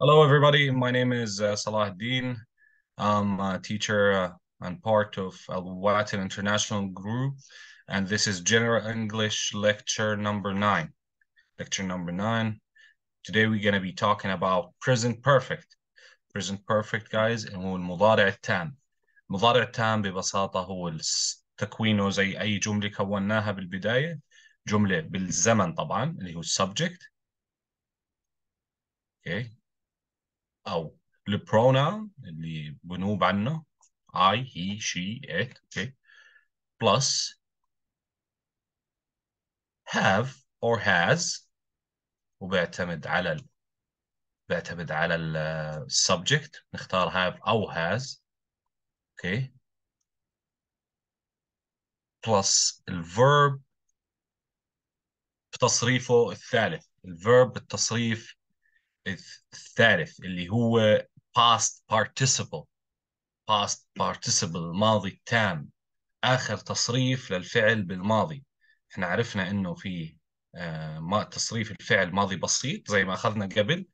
Hello, everybody. My name is uh, Salah Din. I'm a teacher uh, and part of Al Watin International Group, and this is General English Lecture Number Nine. Lecture Number Nine. Today we're going to be talking about present perfect. Present perfect, guys, and we المضارع التام. المضارع التام ببساطة هو تكوينه زي أي جملة كوناها بالبداية جملة بالزمن طبعا اللي هو Subject. Okay. او البروناون اللي بنوب عنه I, he, she, it okay plus have or has وبيعتمد على ال... بيعتمد على السبجكت uh, نختار have أو has okay plus الverb بتصريفه الثالث الverb بالتصريف الثالث اللي هو past participle past participle الماضي التام آخر تصريف للفعل بالماضي احنا عرفنا انه في آه، ما تصريف الفعل ماضي بسيط زي ما اخذنا قبل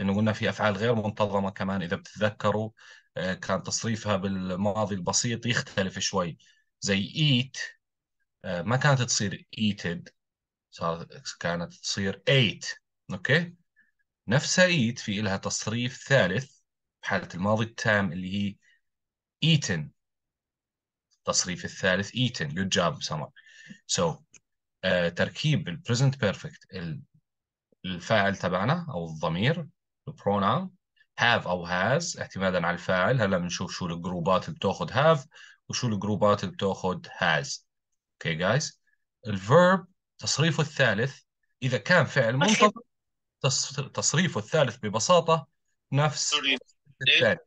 انه قلنا في افعال غير منتظمه كمان اذا بتتذكروا آه، كان تصريفها بالماضي البسيط يختلف شوي زي eat آه، ما كانت تصير eated صارت كانت تصير ate اوكي نفسها إيت في إلها تصريف ثالث بحالة الماضي التام اللي هي eaten التصريف الثالث eaten good job سمر so uh, تركيب present perfect الفاعل تبعنا أو الضمير pronoun have أو has اعتمادا على الفاعل هلا بنشوف شو الجروبات اللي بتاخذ have وشو الجروبات اللي بتاخذ has okay guys الفيرب تصريفه الثالث إذا كان فعل منتظم تصريفه الثالث ببساطة نفس الثاني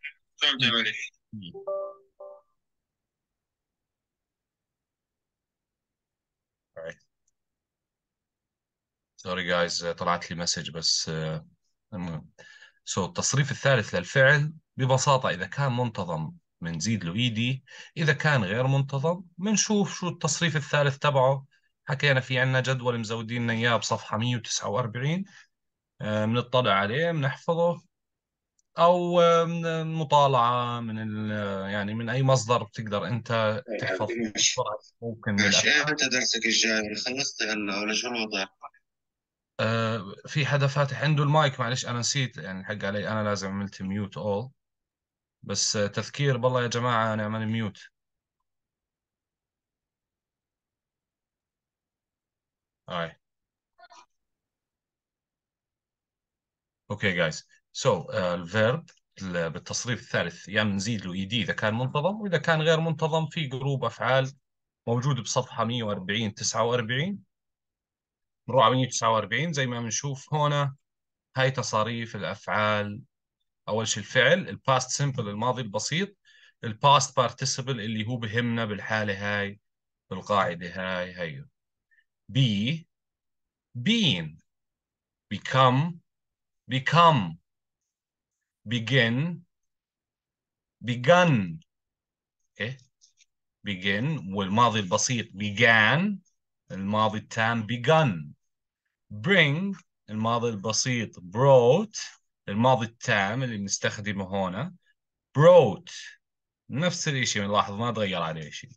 سوري جايز آه، طلعت لي مسج بس آه، المهم سو so, التصريف الثالث للفعل ببساطة إذا كان منتظم بنزيد له اي دي إذا كان غير منتظم بنشوف شو التصريف الثالث تبعه حكينا في عندنا جدول مزودين اياه بصفحه 149 بنطلع آه، عليه بنحفظه او آه، من مطالعه من آه، يعني من اي مصدر بتقدر انت إيه، تحفظ يعني ممكن من مش انت درسك الجاي خلصت هلا ولا شو الوضع؟ في حدا فاتح عنده المايك معلش انا نسيت يعني الحق علي انا لازم عملت ميوت اول بس تذكير بالله يا جماعه انا عملت ميوت هاي اوكي جايز سو الفيرب بالتصريف الثالث يا يعني نزيد له اي دي اذا كان منتظم واذا كان غير منتظم في جروب افعال موجود بصفحه 140 49 نروح على 149 زي ما بنشوف هون هاي تصاريف الافعال اول شيء الفعل الباست سمبل الماضي البسيط الباست بارتيسيبل اللي هو بهمنا بالحاله هاي بالقاعده هاي هي بي being become become begin begun okay إيه؟ begin والماضي البسيط began الماضي التام begun bring الماضي البسيط brought الماضي التام اللي بنستخدمه هنا brought نفس الشيء نلاحظ ما تغير عليه شيء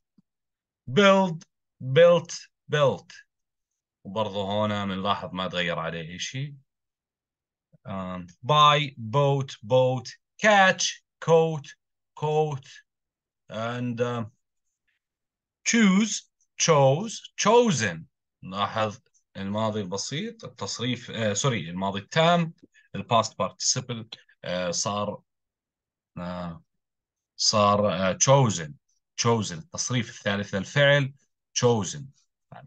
build built built وبرضه هنا بنلاحظ ما تغير عليه شيء um, buy, boat, boat, catch, coat, coat, and um, choose, chose, chosen. لاحظ الماضي البسيط التصريف آه, سوري الماضي التام الباست participle uh, صار uh, صار uh, chosen chosen التصريف الثالث للفعل chosen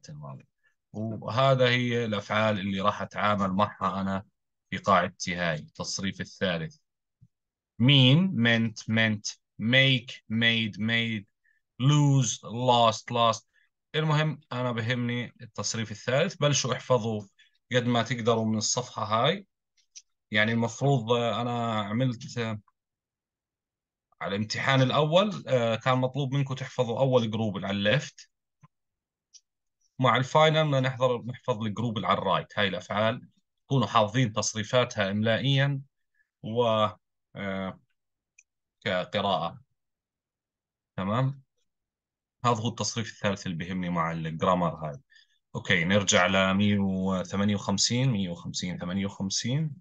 الماضي وهذا هي الافعال اللي راح اتعامل معها انا في قاعدتي هاي التصريف الثالث mean meant meant make made made lose lost lost المهم أنا بهمني التصريف الثالث بلشوا احفظوا قد ما تقدروا من الصفحة هاي يعني المفروض أنا عملت على الامتحان الأول آه، كان مطلوب منكم تحفظوا أول جروب اللي على الليفت مع الفاينل بدنا نحضر نحفظ الجروب اللي على الرايت هاي الأفعال تكونوا حافظين تصريفاتها إملائيا و آه، كقراءة تمام هذا هو التصريف الثالث اللي بيهمني مع الجرامر هاي اوكي نرجع ل 158 150 58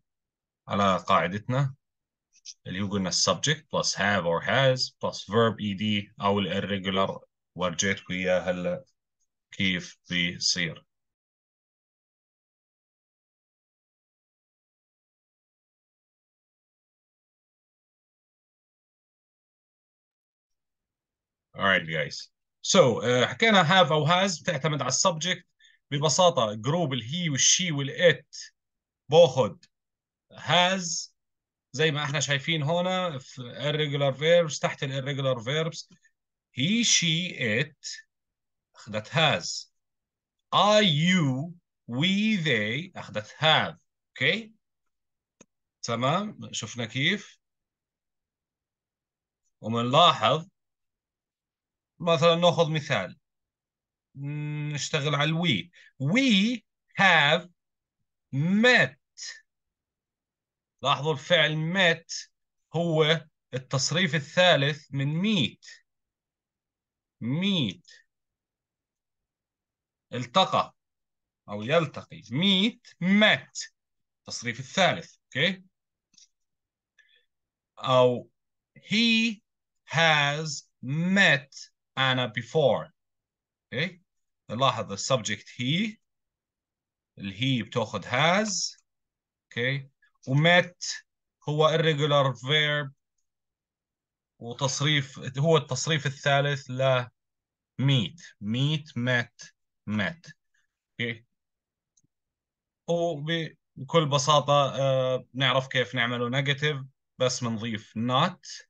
على قاعدتنا اللي هو قلنا subject plus have or has plus verb ed او الirregular ورجيتكم اياه هلا كيف بيصير Alright guys. So uh, حكينا have أو has بتعتمد على السبجكت ببساطة جروب الهي والشي والإت باخد has زي ما احنا شايفين هنا في irregular verbs تحت ال irregular verbs he she it أخذت has I you we they أخذت have اوكي okay. تمام شفنا كيف ومنلاحظ مثلا ناخذ مثال نشتغل على الوي we have met لاحظوا الفعل met هو التصريف الثالث من meet meet التقى أو يلتقي meet مت التصريف الثالث اوكي okay. أو he has met أنا before okay. نلاحظ he. هي he بتاخد has okay. met هو irregular verb وتصريف هو التصريف الثالث ل meet meet met met okay. وبكل بساطة uh, نعرف كيف نعمله negative بس بنضيف not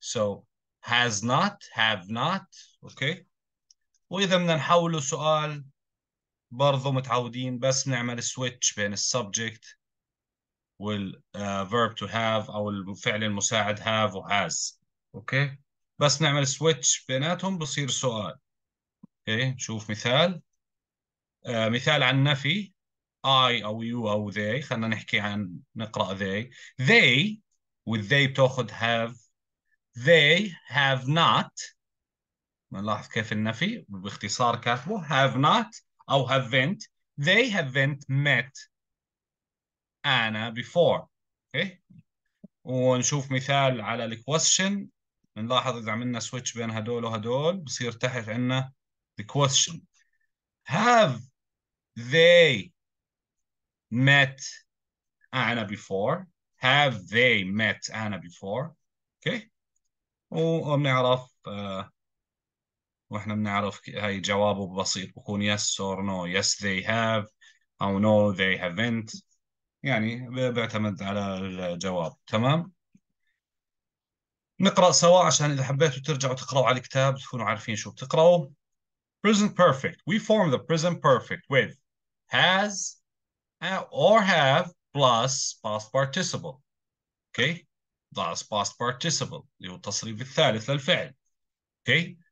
so has not have not اوكي واذا بدنا نحوله سؤال برضه متعودين بس بنعمل سويتش بين السبجكت آه، verb to have او الفعل المساعد have has اوكي بس نعمل سويتش بيناتهم بصير سؤال اوكي نشوف مثال آه مثال عن نفي I او you او they خلينا نحكي عن نقرا they they with they بتاخذ have they have not نلاحظ كيف النفي باختصار كاتبه have not أو haven't they haven't met Anna before okay ونشوف مثال على the question نلاحظ إذا عملنا switch بين هدول وهدول بصير تحت عنا the question have they met Anna before have they met Anna before okay وبنعرف آه واحنا بنعرف هاي جوابه بسيط بكون yes or no yes they have او no they haven't يعني بيعتمد على الجواب تمام نقرأ سوا عشان إذا حبيتوا ترجعوا تقرأوا على الكتاب تكونوا عارفين شو بتقرأوا present perfect we form the present perfect with has or have plus past participle okay ضعف past participle اللي هو التصريف الثالث للفعل اوكي okay.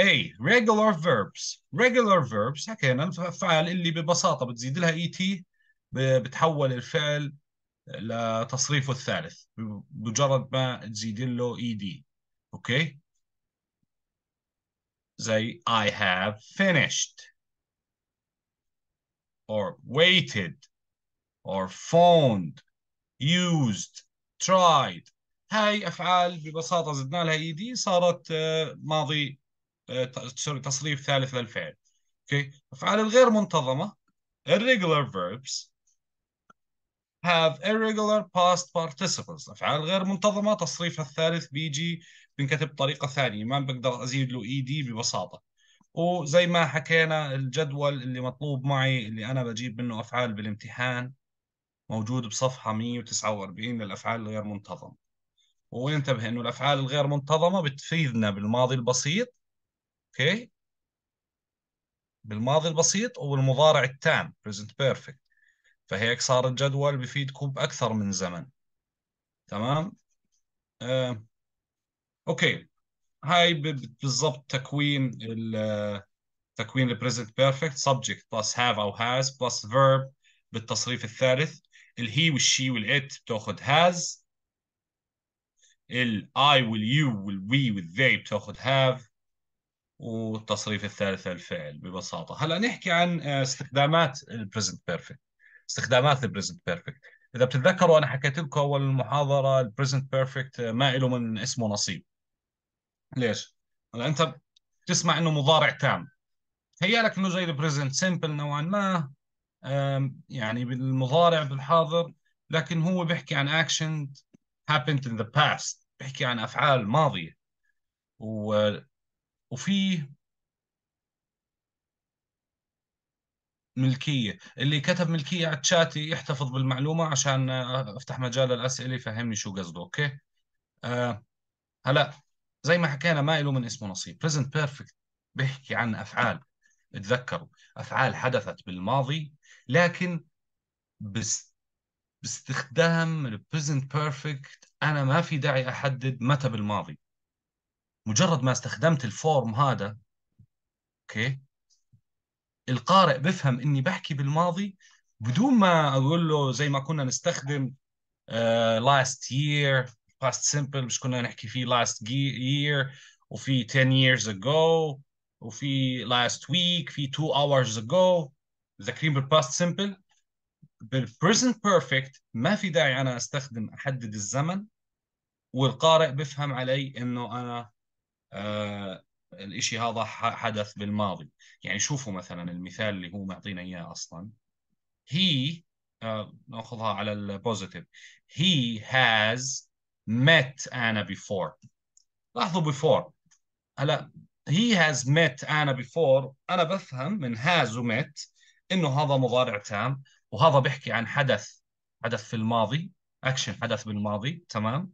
A regular verbs regular verbs حكينا الفعل اللي ببساطه بتزيد لها ET بتحول الفعل لتصريفه الثالث بمجرد ما تزيد له ED. دي اوكي زي I have finished or waited or phoned used tried هاي افعال ببساطه زدنا لها اي دي صارت آه، ماضي آه، سوري تصريف ثالث للفعل اوكي افعال الغير منتظمه irregular verbs have irregular past participles افعال غير منتظمه تصريفها الثالث بيجي بنكتب بطريقه ثانيه ما بقدر ازيد له اي دي ببساطه وزي ما حكينا الجدول اللي مطلوب معي اللي انا بجيب منه افعال بالامتحان موجود بصفحه 149 للافعال الغير منتظمه وينتبه انه الافعال الغير منتظمه بتفيدنا بالماضي البسيط اوكي بالماضي البسيط والمضارع التام present perfect فهيك صار الجدول بفيدكم باكثر من زمن تمام آه. اوكي هاي بالضبط تكوين ال تكوين البريزنت بيرفكت subject plus have او has plus verb بالتصريف الثالث الهي والشي والات بتاخذ has ال I will will you we will they بتاخذ have والتصريف الثالث الفعل ببساطه هلا نحكي عن آه، استخدامات البريزنت بيرفكت استخدامات البريزنت بيرفكت اذا بتتذكروا انا حكيت لكم اول المحاضره البريزنت بيرفكت آه، ما له من اسمه نصيب ليش هلا انت بتسمع انه مضارع تام هي لك انه زي البريزنت سمبل نوعا ما يعني بالمضارع بالحاضر لكن هو بيحكي عن اكشن happened in the past بحكي عن افعال ماضيه و وفي ملكيه اللي كتب ملكيه على الشات يحتفظ بالمعلومه عشان افتح مجال الاسئله يفهمني شو قصده اوكي آه هلا زي ما حكينا ما له من اسمه نصيب present perfect بيحكي عن افعال تذكروا افعال حدثت بالماضي لكن بس باستخدام البريزنت بيرفكت انا ما في داعي احدد متى بالماضي مجرد ما استخدمت الفورم هذا اوكي القارئ بفهم اني بحكي بالماضي بدون ما اقول له زي ما كنا نستخدم لاست يير باست سمبل مش كنا نحكي فيه لاست يير وفي 10 years ago وفي last week في 2 hours ago مذاكرين بالباست سمبل بالبريزنت بيرفكت ما في داعي انا استخدم احدد الزمن والقارئ بفهم علي انه انا آه الإشي هذا حدث بالماضي يعني شوفوا مثلا المثال اللي هو معطينا إياه أصلا he آه نأخذها على البوزيتيف he has met انا before لاحظوا before هلا he has met انا before أنا بفهم من has ومت إنه هذا مضارع تام وهذا بيحكي عن حدث حدث في الماضي اكشن حدث بالماضي تمام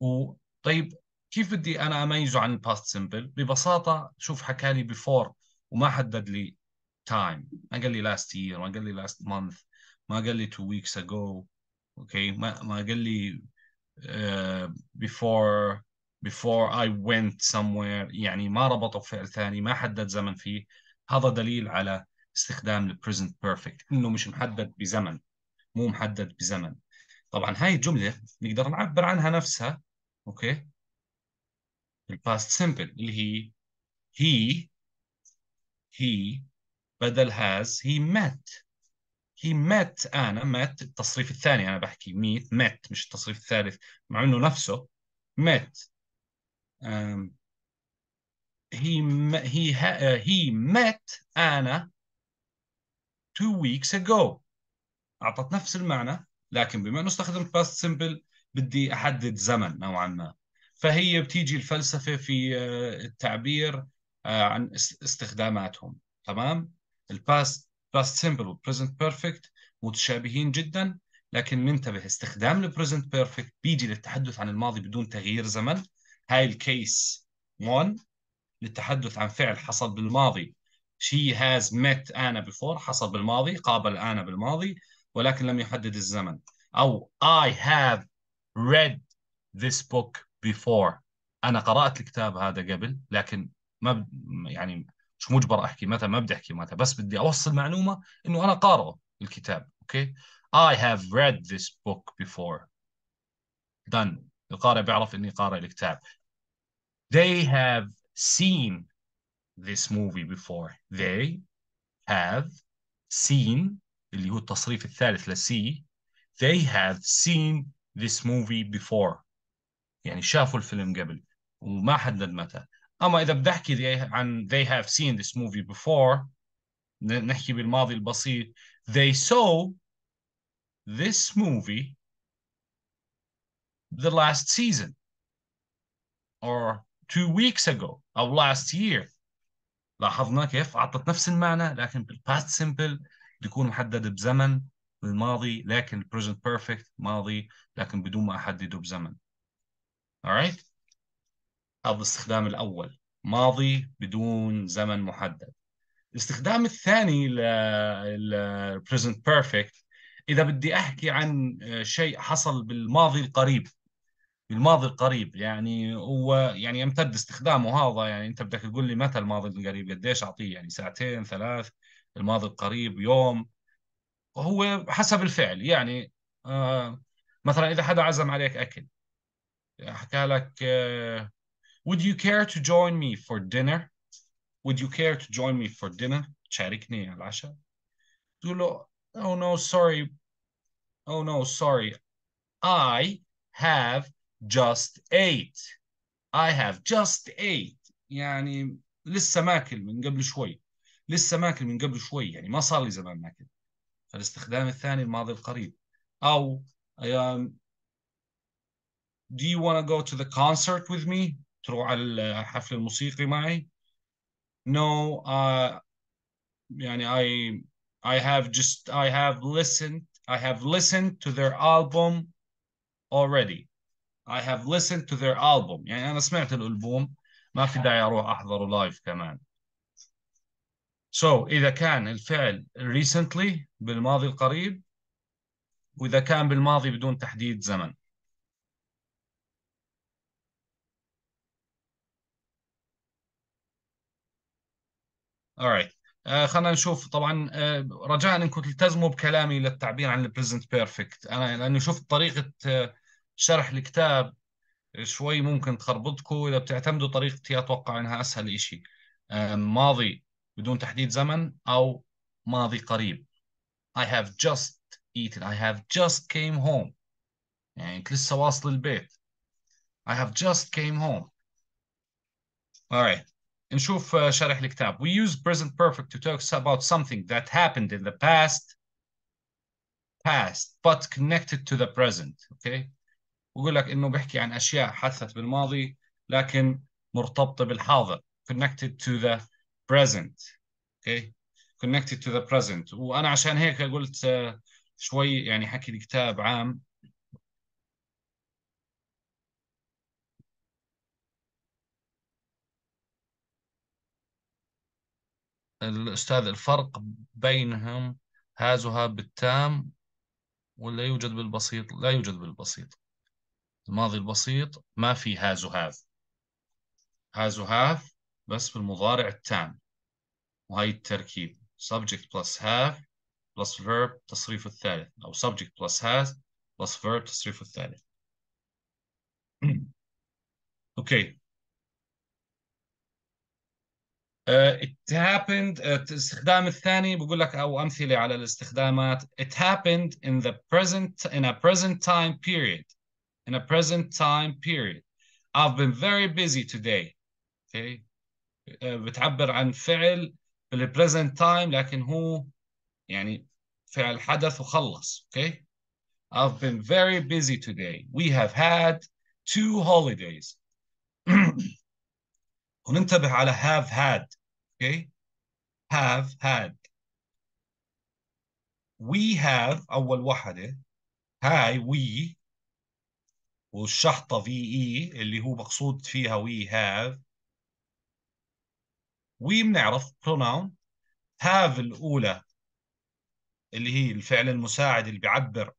وطيب كيف بدي انا اميزه عن الباست سمبل ببساطه شوف حكى لي بيفور وما حدد لي تايم ما قال لي لاست يير ما قال لي لاست مانث ما قال لي تو ويكس اجو اوكي ما ما قال لي بيفور بيفور اي وينت went somewhere يعني ما ربطه بفعل ثاني ما حدد زمن فيه هذا دليل على استخدام البريزنت بيرفكت انه مش محدد بزمن مو محدد بزمن طبعا هاي الجمله نقدر نعبر عنها نفسها اوكي الباست سمبل اللي هي he he بدل has he met he met انا met التصريف الثاني انا بحكي ميت met مش التصريف الثالث مع انه نفسه met هي he he he met انا two weeks ago أعطت نفس المعنى لكن بما أنه استخدمت past simple بدي أحدد زمن نوعا ما فهي بتيجي الفلسفة في آه، التعبير آه، عن استخداماتهم تمام الباست باست سمبل والبريزنت بيرفكت متشابهين جدا لكن ننتبه استخدام البريزنت بيرفكت بيجي للتحدث عن الماضي بدون تغيير زمن هاي الكيس 1 للتحدث عن فعل حصل بالماضي she has met أنا before حصل بالماضي قابل أنا بالماضي ولكن لم يحدد الزمن أو I have read this book before أنا قرأت الكتاب هذا قبل لكن ما ب... يعني مش مجبر أحكي متى ما بدي أحكي متى بس بدي أوصل معلومة إنه أنا قارئه الكتاب أوكي I have read this book before done القارئ بيعرف إني قارئ الكتاب they have seen this movie before they have seen اللي هو التصريف الثالث لسي they have seen this movie before يعني شافوا الفيلم قبل وما حدد متى اما اذا بدي احكي عن they have seen this movie before نحكي بالماضي البسيط they saw this movie the last season or two weeks ago of last year لاحظنا كيف أعطت نفس المعنى لكن بالباست سمبل بيكون محدد بزمن الماضي لكن present perfect ماضي لكن بدون ما أحدده بزمن alright هذا الاستخدام الأول ماضي بدون زمن محدد الاستخدام الثاني present perfect إذا بدي أحكي عن شيء حصل بالماضي القريب الماضي القريب يعني هو يعني يمتد استخدامه هذا يعني انت بدك تقول لي متى الماضي القريب قديش اعطيه يعني ساعتين ثلاث الماضي القريب يوم هو حسب الفعل يعني آه مثلا اذا حدا عزم عليك اكل حكى لك آه Would you care to join me for dinner? Would you care to join me for dinner? تشاركني على العشاء تقول له Oh no sorry Oh no sorry I have just eight I have just eight يعني لسه ماكل من قبل شوي لسه ماكل من قبل شوي يعني ما صار لي زمان ماكل فالاستخدام الثاني الماضي القريب أو um, Do you want to go to the concert with me? تروح على الحفل الموسيقي معي؟ No, uh, يعني I I have just I have listened I have listened to their album already. I have listened to their album يعني أنا سمعت الألبوم ما في داعي أروح أحضره لايف كمان so إذا كان الفعل recently بالماضي القريب وإذا كان بالماضي بدون تحديد زمن alright آه خلينا نشوف طبعا آه رجاء انكم تلتزموا بكلامي للتعبير عن البريزنت بيرفكت انا لاني شفت طريقه آه شرح الكتاب شوي ممكن تخربطكم اذا بتعتمدوا طريقتي اتوقع انها اسهل شيء ماضي بدون تحديد زمن او ماضي قريب I have just eaten I have just came home يعني انت لسه واصل البيت I have just came home alright نشوف شرح الكتاب we use present perfect to talk about something that happened in the past past but connected to the present okay ويقول لك انه بيحكي عن اشياء حدثت بالماضي لكن مرتبطه بالحاضر connected to the present okay connected to the present وانا عشان هيك قلت آه، شوي يعني حكي الكتاب عام الأستاذ الفرق بينهم هازها بالتام ولا يوجد بالبسيط لا يوجد بالبسيط الماضي البسيط ما في هاز وهاف هاز وهاف بس بالمضارع التام وهي التركيب subject plus have plus verb تصريف الثالث أو subject plus has plus verb تصريف الثالث okay Uh, آه، it happened uh, آه، استخدام الثاني بقول لك او امثله على الاستخدامات it happened in the present in a present time period in a present time period. I've been very busy today. Okay. Uh, بتعبر عن فعل بال present time لكن هو يعني فعل حدث وخلص. Okay. I've been very busy today. We have had two holidays. وننتبه على have had. Okay. Have had. We have أول واحدة. Hi, we والشحطة في اي e اللي هو مقصود فيها we have وي بنعرف pronoun have الأولى اللي هي الفعل المساعد اللي بيعبر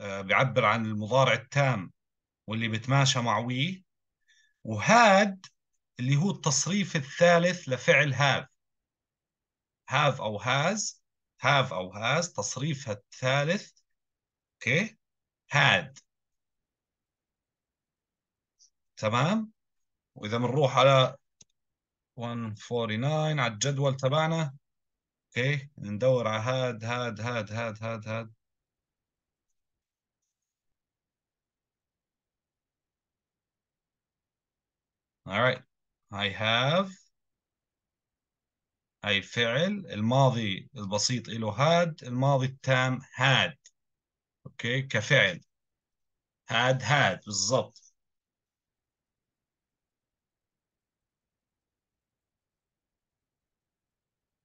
آه، بيعبر عن المضارع التام واللي بتماشى مع we وهاد اللي هو التصريف الثالث لفعل have have أو has have أو has تصريفها الثالث اوكي okay. had تمام واذا بنروح على 149 على الجدول تبعنا اوكي ندور على هاد هاد هاد هاد هاد هاد All right. I have أي فعل الماضي البسيط إله had الماضي التام had أوكي okay. كفعل had had بالضبط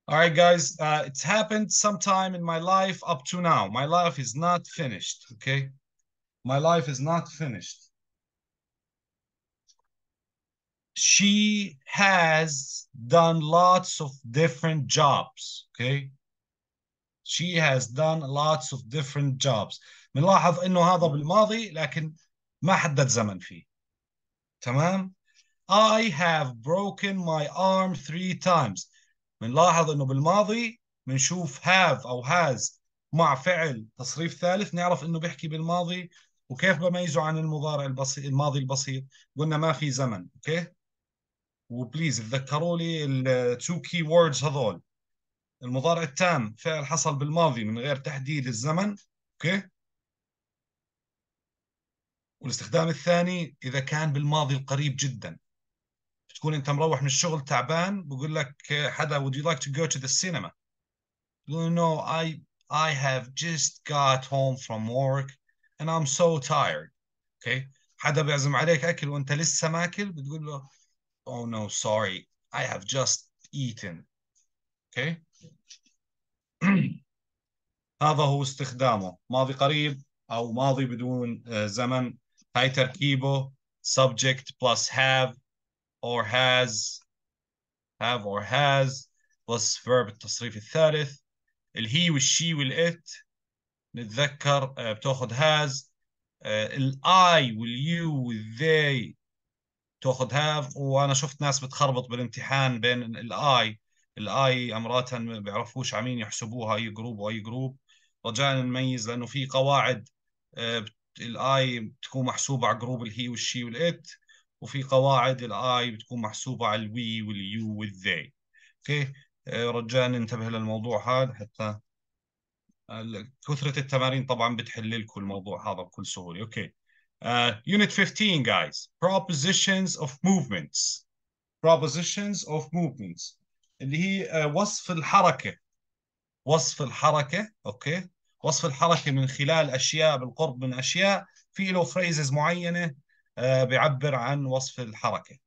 All right, guys, uh, it's happened sometime in my life up to now. My life is not finished, okay? My life is not finished. She has done lots of different jobs, okay? She has done lots of different jobs. بنلاحظ انه هذا mm-hmm. بالماضي لكن ما حدد زمن فيه. تمام؟ I have broken my arm three times. بنلاحظ انه بالماضي بنشوف have او has مع فعل تصريف ثالث نعرف انه بيحكي بالماضي وكيف بميزه عن المضارع البسيط الماضي البسيط قلنا ما في زمن اوكي وبليز تذكروا لي التو كي ووردز هذول المضارع التام فعل حصل بالماضي من غير تحديد الزمن اوكي والاستخدام الثاني اذا كان بالماضي القريب جدا تكون انت مروح من الشغل تعبان بقول لك حدا would you like to go to the cinema you no I I have just got home from work and I'm so tired okay حدا بيعزم عليك اكل وانت لسه ماكل بتقول له oh no sorry I have just eaten okay هذا هو استخدامه ماضي قريب او ماضي بدون زمن هاي تركيبه subject plus have or has have or has plus verb التصريف الثالث الهي والشي والات نتذكر آه، بتاخذ has الاي واليو والذي تاخذ هاف وانا شفت ناس بتخربط بالامتحان بين الاي الاي امراتها ما بيعرفوش عمين يحسبوها اي جروب واي جروب رجاء نميز لانه في قواعد آه، الاي بتكون محسوبه على جروب الهي والشي والات وفي قواعد الاي بتكون محسوبه على الوي واليو والذي اوكي آه، رجاء ننتبه للموضوع هذا حتى آه، كثره التمارين طبعا بتحل لكم الموضوع هذا بكل سهوله اوكي آه، unit 15 guys propositions of movements propositions of movements اللي هي وصف الحركه وصف الحركه اوكي وصف الحركه من خلال اشياء بالقرب من اشياء في له فريزز معينه بيعبر عن وصف الحركة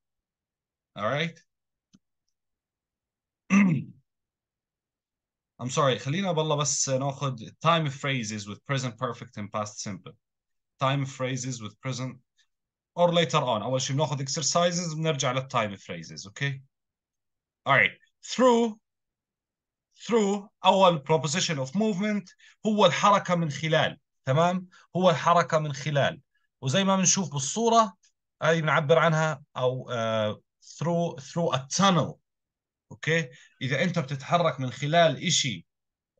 alright I'm sorry خلينا بالله بس ناخذ time phrases with present perfect and past simple time phrases with present or later on اول شيء بناخذ exercises بنرجع للtime phrases okay alright through through اول proposition of movement هو الحركة من خلال تمام هو الحركة من خلال وزي ما بنشوف بالصوره هذه بنعبر عنها او ثرو ثرو ا tunnel اوكي اذا انت بتتحرك من خلال شيء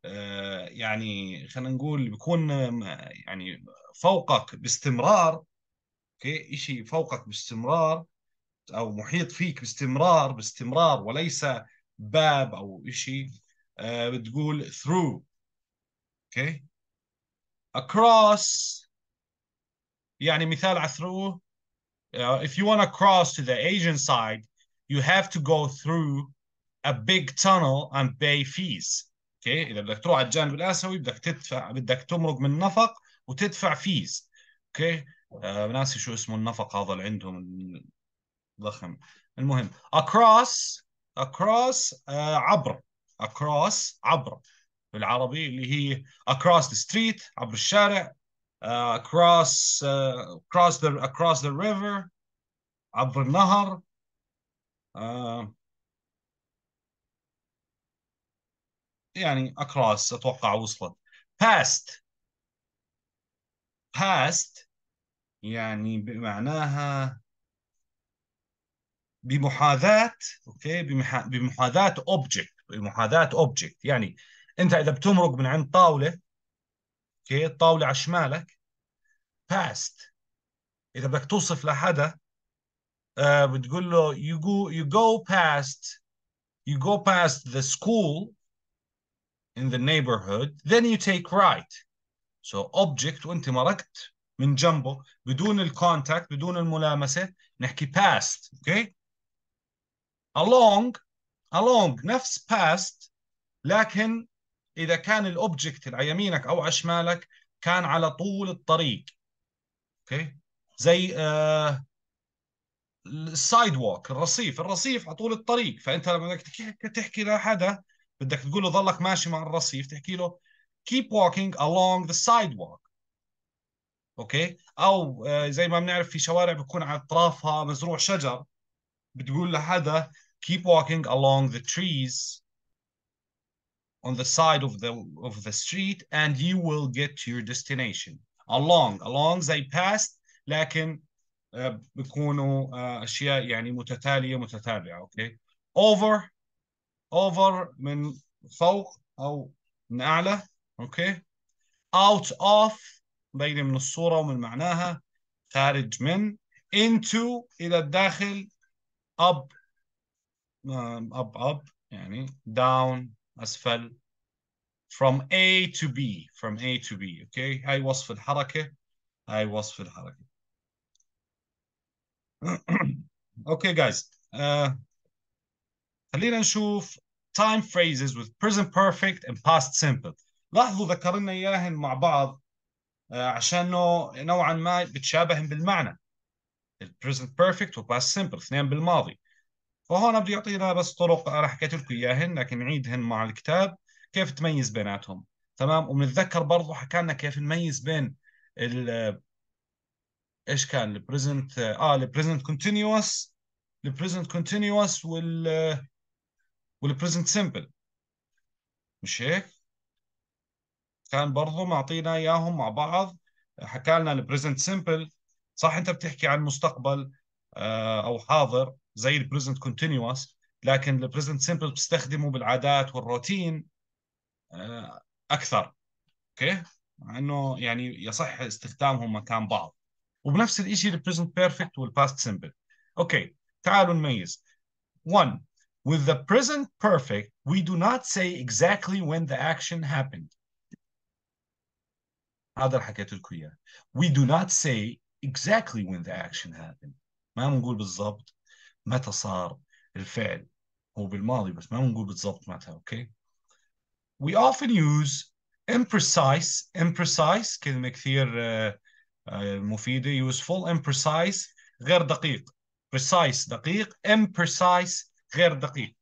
آه، يعني خلينا نقول بيكون آه، يعني فوقك باستمرار اوكي شيء فوقك باستمرار او محيط فيك باستمرار باستمرار وليس باب او شيء آه، بتقول through اوكي okay. across يعني مثال عثروه uh, if you want to cross to the Asian side you have to go through a big tunnel and pay fees اوكي okay. اذا بدك تروح على الجانب الاسيوي بدك تدفع بدك تمرق من نفق وتدفع فيز اوكي okay. Uh, ناسي شو اسمه النفق هذا اللي عندهم ضخم المهم across across uh, عبر across عبر بالعربي اللي هي across the street عبر الشارع آه، across uh, across the across the river عبر النهر uh, يعني across اتوقع وصلت past past يعني بمعناها بمحاذاة اوكي بمحاذاة object بمحاذاة object يعني انت اذا بتمرق من عند طاولة اوكي الطاولة على شمالك past إذا يعني بدك توصف لحدا uh, بتقول له you go you go past you go past the school in the neighborhood then you take right so object وانت مرقت من جنبه بدون الكونتاكت بدون الملامسة نحكي past okay along along نفس past لكن إذا كان الأوبجكت على يمينك أو على شمالك كان على طول الطريق اوكي زي آه، السايد ووك الرصيف الرصيف على طول الطريق فانت لما بدك تحكي, لحدا بدك تقول له ضلك ماشي مع الرصيف تحكي له keep walking along the sidewalk اوكي او آه، زي ما بنعرف في شوارع بيكون على اطرافها مزروع شجر بتقول لحدا keep walking along the trees on the side of the of the street and you will get to your destination along along زي past لكن آه، بيكونوا آه، اشياء يعني متتاليه متتابعه اوكي over over من فوق او من اعلى اوكي out of بين من الصوره ومن معناها خارج من into الى الداخل up آه، up up يعني down اسفل from A to B from A to B okay. هاي وصف الحركة هاي وصف الحركة okay guys uh, خلينا نشوف time phrases with present perfect and past simple لاحظوا ذكرنا اياهن مع بعض uh, عشان نوعا ما بتشابهن بالمعنى perfect بيرفكت past simple، اثنين بالماضي فهون بده يعطينا بس طرق انا حكيت لكم اياهن لكن نعيدهن مع الكتاب كيف تميز بيناتهم تمام وبنتذكر برضه حكى لنا كيف نميز بين ال ايش كان البريزنت اه البريزنت كونتينيوس البريزنت كونتينيوس وال والبريزنت سمبل مش هيك كان برضه معطينا اياهم مع بعض حكى لنا البريزنت سمبل صح انت بتحكي عن مستقبل آه، او حاضر زي البريزنت كونتينيوس لكن البريزنت سمبل بتستخدمه بالعادات والروتين آه، اكثر اوكي مع انه يعني يصح استخدامهم مكان بعض وبنفس الشيء البريزنت بيرفكت والباست سمبل اوكي تعالوا نميز 1 With the present perfect, we do not say exactly when the action happened. هذا اللي حكيت لكم اياه. We do not say exactly when the action happened. ما بنقول بالضبط متى صار الفعل هو بالماضي بس ما بنقول بالضبط متى، اوكي؟ we often use imprecise imprecise كلمة كثير مفيدة useful imprecise غير دقيق precise دقيق imprecise غير دقيق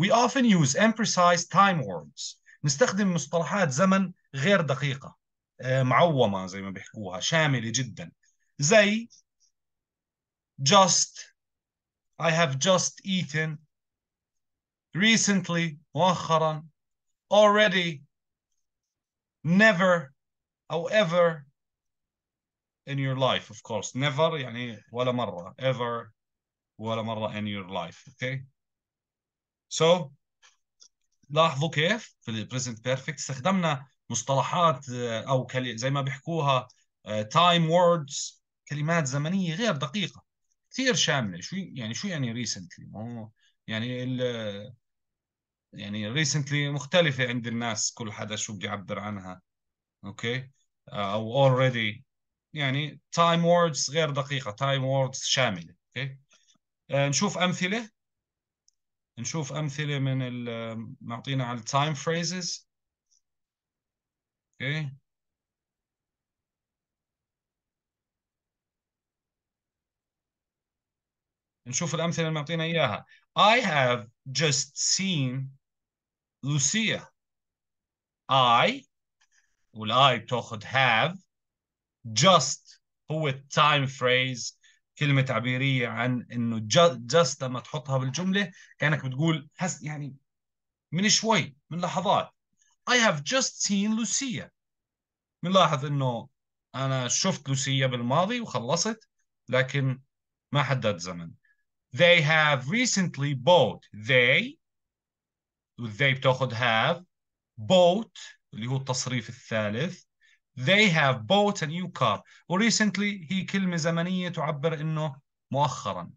we often use imprecise time words نستخدم مصطلحات زمن غير دقيقة معومة زي ما بيحكوها شاملة جدا زي just I have just eaten recently مؤخرا already, never or ever in your life of course never يعني ولا مرة ever ولا مرة in your life okay so لاحظوا كيف في الـ present perfect استخدمنا مصطلحات آه، أو زي ما بيحكوها آه، time words كلمات زمنية غير دقيقة كثير شاملة شو يعني شو يعني recently ما هو يعني يعني ريسنتلي مختلفة عند الناس كل حدا شو بده يعبر عنها اوكي آه، او اوريدي يعني تايم ووردز غير دقيقة تايم ووردز شاملة اوكي آه، نشوف أمثلة نشوف أمثلة من ال معطينا آه، على التايم فريزز اوكي نشوف الأمثلة اللي معطينا إياها I have just seen Lucia. I والاي بتاخد have just هو التايم فريز كلمة تعبيرية عن انه just لما تحطها بالجملة كانك بتقول حس يعني من شوي من لحظات I have just seen Lucia بنلاحظ انه انا شفت لوسيا بالماضي وخلصت لكن ما حددت زمن They have recently bought, they, they have, bought, اللي هو التصريف الثالث, they have bought a new car. و recently هي كلمة زمنية تعبر إنه مؤخرا.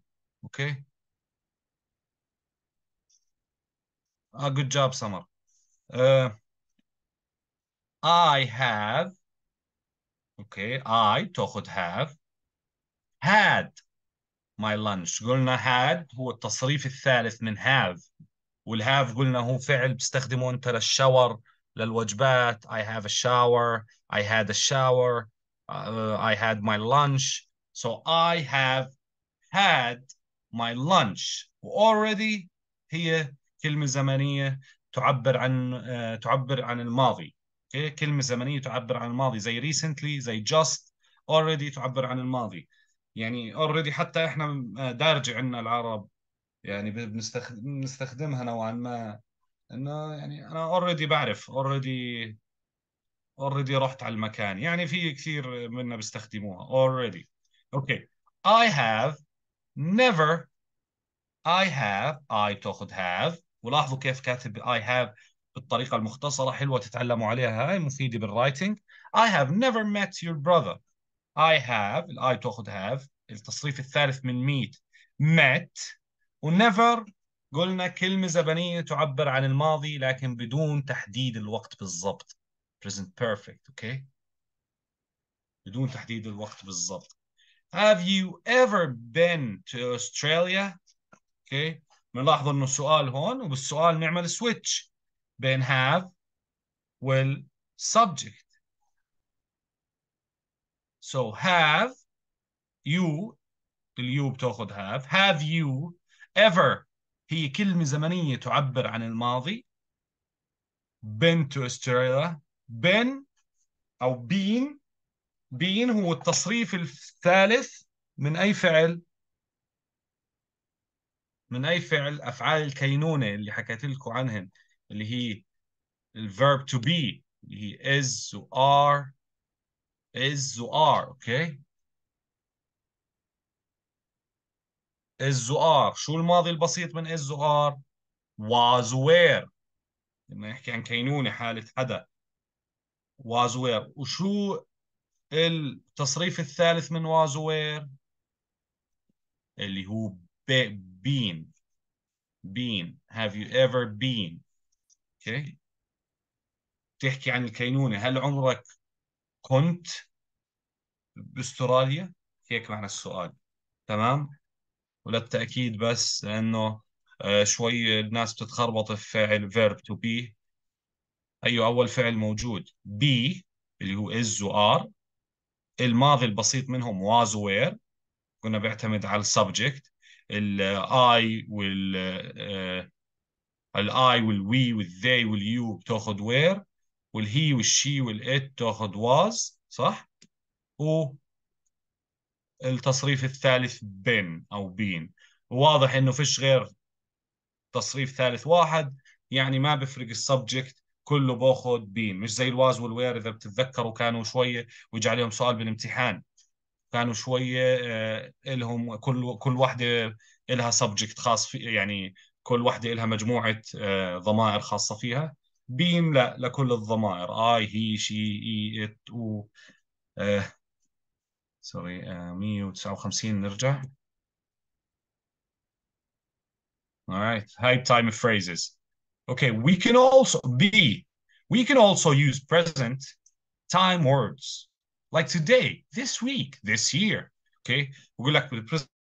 Okay. A ah, good job, Samar. Uh, I have, okay, I, تأخذ have, had my lunch قلنا had هو التصريف الثالث من have والهاف قلنا هو فعل بتستخدمه انت للشاور للوجبات I have a shower I had a shower uh, I had my lunch so I have had my lunch already هي كلمة زمنية تعبر عن uh, تعبر عن الماضي okay? كلمة زمنية تعبر عن الماضي زي recently زي just already تعبر عن الماضي يعني اوريدي حتى احنا دارج عندنا العرب يعني بنستخدمها نوعا ما انه يعني انا اوريدي بعرف اوريدي اوريدي رحت على المكان يعني في كثير منا بيستخدموها اوريدي اوكي I have never I have I تاخذ have ولاحظوا كيف كاتب I have بالطريقة المختصرة حلوة تتعلموا عليها هاي مفيدة بالرايتنج I have never met your brother I have الاي تاخذ have التصريف الثالث من meet met ونيفر قلنا كلمة زبنية تعبر عن الماضي لكن بدون تحديد الوقت بالضبط present perfect اوكي okay? بدون تحديد الوقت بالضبط have you ever been to Australia اوكي okay. بنلاحظ انه السؤال هون وبالسؤال نعمل سويتش بين have وال subject So have you اليو بتاخذ have have you ever هي كلمة زمنية تعبر عن الماضي been to Australia been أو been been هو التصريف الثالث من أي فعل من أي فعل أفعال الكينونة اللي حكيت لكم عنهم اللي هي الverb to be اللي هي is و are okay اوكي الزقار شو الماضي البسيط من الزقار was where بدنا نحكي عن كينونة حالة حدا was where وشو التصريف الثالث من was where اللي هو been been have you ever been اوكي okay. تحكي عن الكينونة هل عمرك كنت باستراليا هيك معنى السؤال تمام وللتأكيد بس لأنه آه، شوي الناس بتتخربط في فعل verb to be أيوة أول فعل موجود be اللي هو is و are الماضي البسيط منهم was وير كنا بيعتمد على السبجكت ال I وال آه، ال I وال we وال they وال you بتاخذ where والهي والشي والات تاخد واز صح و التصريف الثالث بين او بين وواضح انه فيش غير تصريف ثالث واحد يعني ما بفرق السبجكت كله باخذ بين مش زي الواز والوير اذا بتتذكروا كانوا شويه ويجي عليهم سؤال بالامتحان كانوا شويه آه، لهم كل كل وحده لها سبجكت خاص في يعني كل وحده لها مجموعه آه، ضمائر خاصه فيها بيم لا لكل الضمائر اي هي شي اي ات او آه سوري 159 نرجع Alright, high time of phrases. Okay, we can also be, we can also use present time words like today, this week, this year. Okay, like the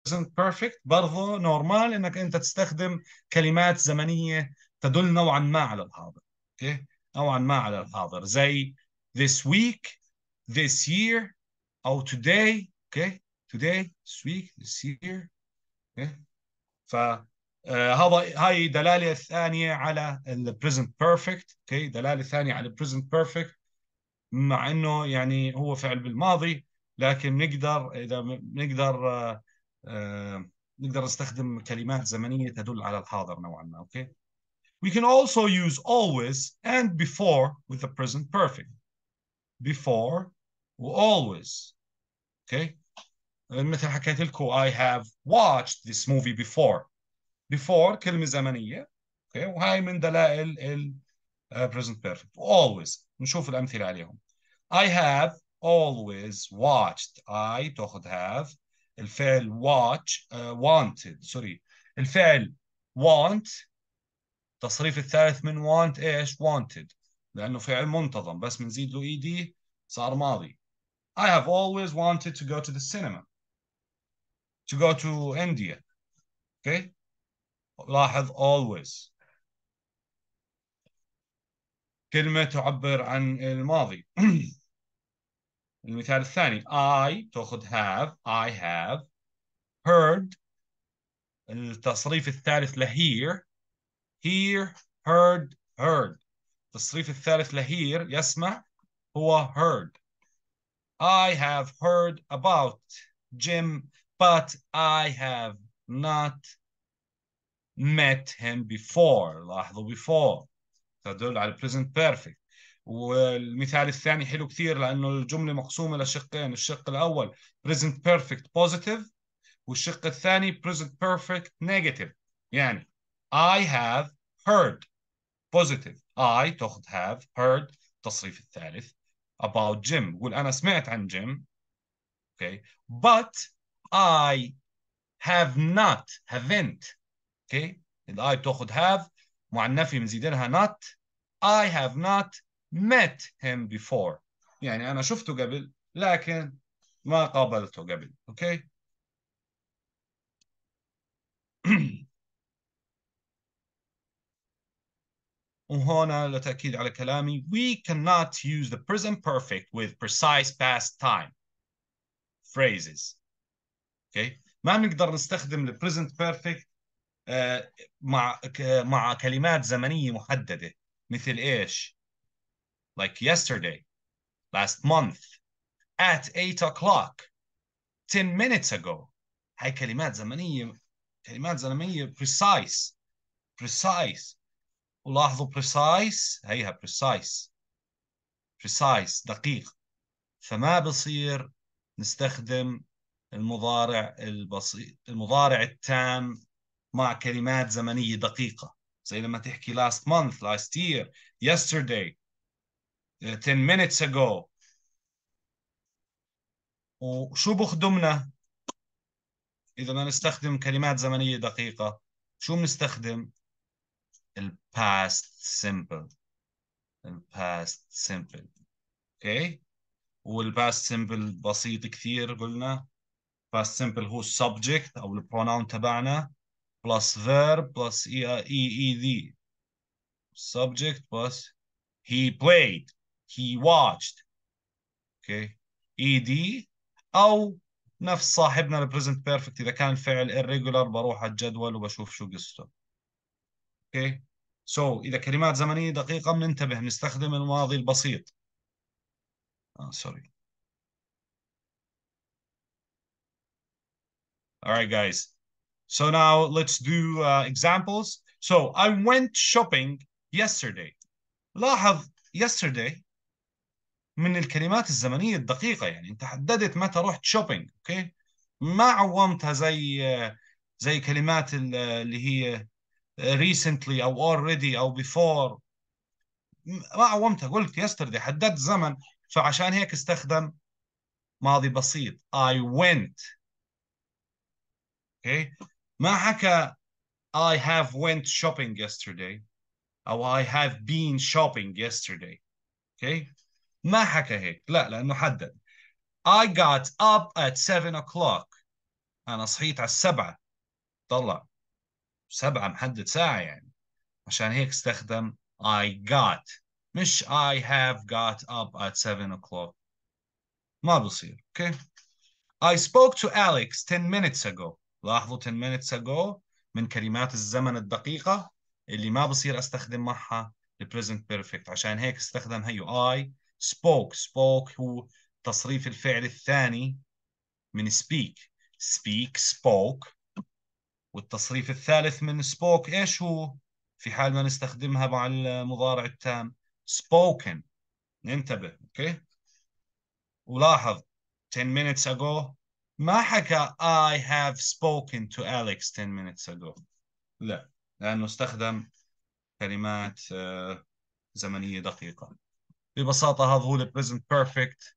present perfect برضه normal انك انت تستخدم كلمات زمنيه تدل نوعا ما على الحاضر. إيه نوعا ما على الحاضر زي this week this year أو today okay today this week this year okay فهذا آه، هاي دلالة ثانية على the present perfect okay دلالة ثانية على present perfect مع انه يعني هو فعل بالماضي لكن نقدر اذا نقدر آه، آه، نقدر نستخدم كلمات زمنيه تدل على الحاضر نوعا ما اوكي We can also use always and before with the present perfect. Before always. Okay? Uh, مثل I have watched this movie before. Before كلمة زمنية. Okay? وهي من دلائل ال uh, present perfect. Always. نشوف الأمثلة عليهم. I have always watched. I تاخذ have. الفعل watch uh, wanted. sorry. الفعل want التصريف الثالث من want ايش؟ wanted لأنه فعل منتظم بس بنزيد له دي e صار ماضي I have always wanted to go to the cinema to go to India okay لاحظ always كلمة تعبر عن الماضي المثال الثاني I تأخذ have I have heard التصريف الثالث لهير hear heard heard التصريف الثالث لهير يسمع هو heard I have heard about Jim but I have not met him before لاحظوا before تدل على present perfect والمثال الثاني حلو كثير لانه الجمله مقسومه لشقين الشق الاول present perfect positive والشق الثاني present perfect negative يعني I have heard positive I تاخد have heard التصريف الثالث about Jim قول أنا سمعت عن Jim okay but I have not haven't okay I تاخد have مع النفي بنزيدلها not I have not met him before يعني أنا شفته قبل لكن ما قابلته قبل okay وهنا لتأكيد على كلامي we cannot use the present perfect with precise past time phrases okay ما بنقدر نستخدم the present perfect uh, مع uh, مع كلمات زمنية محددة مثل ايش like yesterday last month at 8 o'clock 10 minutes ago هاي كلمات زمنية كلمات زمنية precise precise ولاحظوا precise هيها precise precise دقيق فما بصير نستخدم المضارع البسيط المضارع التام مع كلمات زمنية دقيقة زي لما تحكي last month last year yesterday 10 آه، minutes ago وشو بخدمنا إذا ما نستخدم كلمات زمنية دقيقة شو بنستخدم ال past simple ال past simple اوكي وال past simple بسيط كثير قلنا past simple هو subject او ال pronoun تبعنا plus verb plus e e d subject plus he played he watched اوكي اي دي او نفس صاحبنا ال present perfect اذا كان فعل irregular بروح على الجدول وبشوف شو قصته اوكي سو so, اذا كلمات زمنيه دقيقه بننتبه بنستخدم الماضي البسيط اه سوري All right, guys. So now let's do uh, examples. So I went shopping yesterday. لاحظ yesterday من الكلمات الزمنية الدقيقة يعني انت حددت متى رحت shopping اوكي okay? ما عومتها زي آه، زي كلمات آه، اللي هي recently او already او before ما عومتها قلت yesterday حددت زمن فعشان هيك استخدم ماضي بسيط I went okay. ما حكى I have went shopping yesterday او I have been shopping yesterday okay. ما حكى هيك لا لانه حدد I got up at 7 o'clock أنا صحيت على السبعة طلع سبعة محدد ساعة يعني عشان هيك استخدم I got مش I have got up at 7 o'clock ما بصير اوكي okay. I spoke to Alex 10 minutes ago لاحظوا 10 minutes ago من كلمات الزمن الدقيقة اللي ما بصير استخدم معها the present perfect عشان هيك استخدم هيو I spoke spoke هو تصريف الفعل الثاني من speak speak spoke والتصريف الثالث من spoke إيش هو في حال ما نستخدمها مع المضارع التام spoken ننتبه أوكي ولاحظ 10 minutes ago ما حكى I have spoken to Alex 10 minutes ago لا لأنه استخدم كلمات آه، زمنية دقيقة ببساطة هذا هو present perfect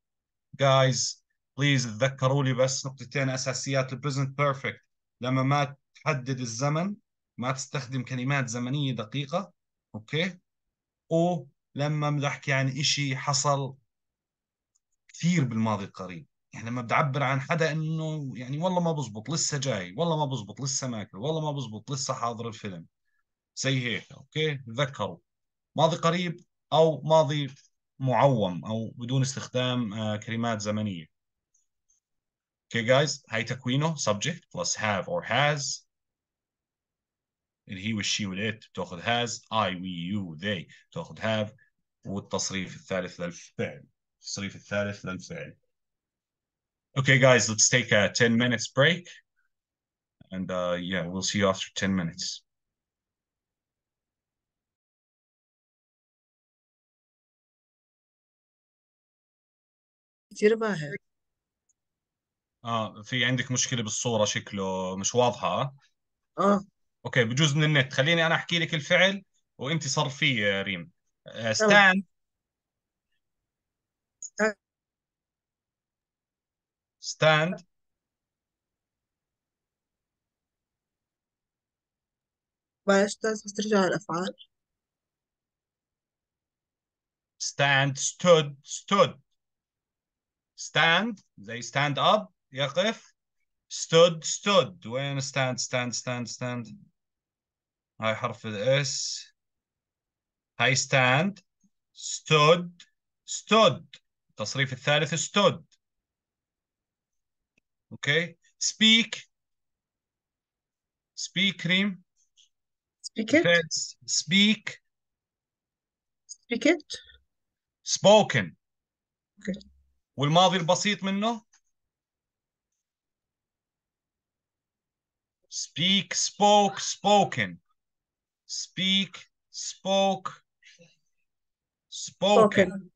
guys please تذكروا لي بس نقطتين أساسيات present perfect لما ما تحدد الزمن ما تستخدم كلمات زمنية دقيقة أوكي أو لما بحكي يعني عن إشي حصل كثير بالماضي القريب يعني لما بدي عن حدا انه يعني والله ما بزبط لسه جاي والله ما بزبط لسه ماكل والله ما بزبط لسه حاضر الفيلم زي هيك اوكي تذكروا ماضي قريب او ماضي معوم او بدون استخدام آه، كلمات زمنيه اوكي okay, جايز هاي تكوينه subject plus have or has he was she with it. Tochad has I, we, you, they. Tochad have with tasrif al-thalith al-fa'l. Okay, guys, let's take a 10 minutes break. And uh, yeah, we'll see you after 10 minutes. اه في عندك مشكله بالصوره شكله مش واضحه اوكي بجوز من النت خليني انا احكي لك الفعل وانت صرفيه يا ريم ستاند ستاند معلش أستاذ ترجع الأفعال stand stood stood stand زي stand up يقف stood stood وين stand stand stand stand هاي حرف الاس هاي ستاند ستود ستود التصريف الثالث ستود اوكي سبيك سبيك ريم سبيك سبيك سبيكت سبوكن والماضي البسيط منه speak spoke spoken speak, spoke, spoken. spoken.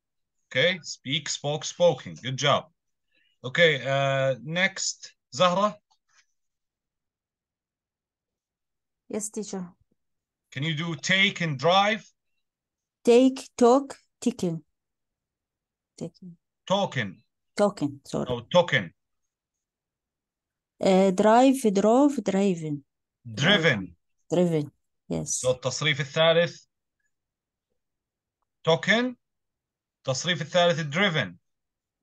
Okay, speak, spoke, spoken. Good job. Okay, uh, next, Zahra. Yes, teacher. Can you do take and drive? Take, talk, ticking. Talking. Talking. sorry. Oh, talking. Uh, drive, drove, driving. Driven. Driven. So التصريف الثالث token التصريف الثالث driven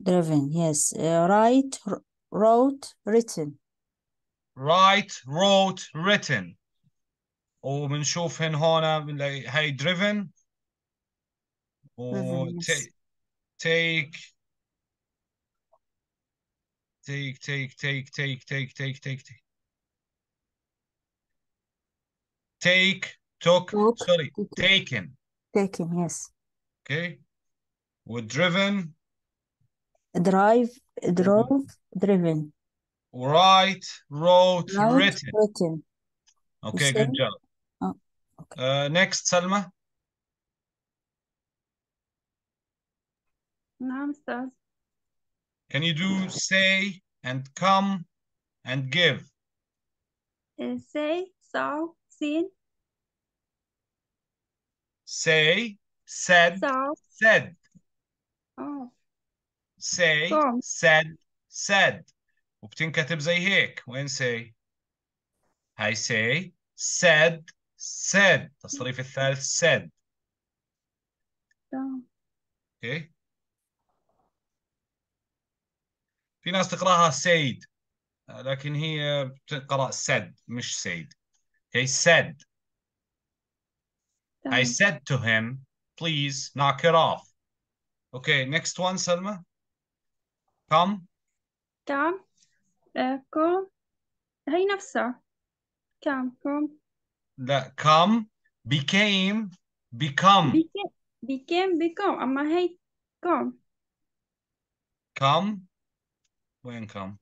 driven yes uh, write wrote written write wrote written وبنشوف هن هنا هاي driven و take take take take take take take take take Take, took, took sorry, took. taken. Taken, yes. Okay. were driven. Drive, drove, driven. Right, wrote, right, written. written. Okay, good job. Oh, okay. Uh, next, Salma. Namaste Can you do say and come and give? Uh, say, so, seen, say, said, saw, said. Oh. say, saw. said, said. وبتنكتب زي هيك وين say I say said said تصريف الثالث said اوكي في ناس تقراها سيد لكن هي بتقرا سد مش سيد He said, I said to him, please knock it off. Okay, next one, Salma. Come. Come. Echo. Hey, Nafsa. Come. Come. that come became become. Became became become. أما هي come. Come. When come?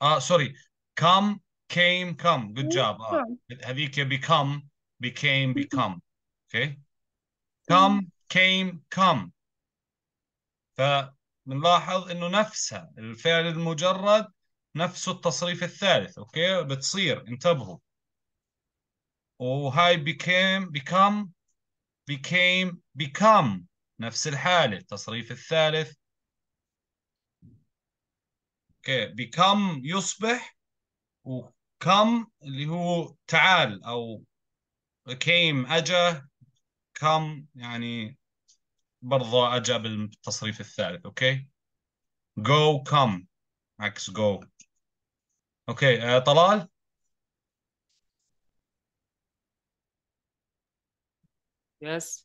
Ah, uh, sorry. Come came come good job آه. هذيك become became mm-hmm. become okay mm-hmm. come came come فبنلاحظ انه نفسها الفعل المجرد نفس التصريف الثالث اوكي okay? بتصير انتبهوا وهاي oh, became become became become نفس الحالة التصريف الثالث اوكي okay. become يصبح و come اللي هو تعال او came أجا, come يعني برضه أجا بالتصريف الثالث اوكي go come عكس go اوكي آه طلال Yes.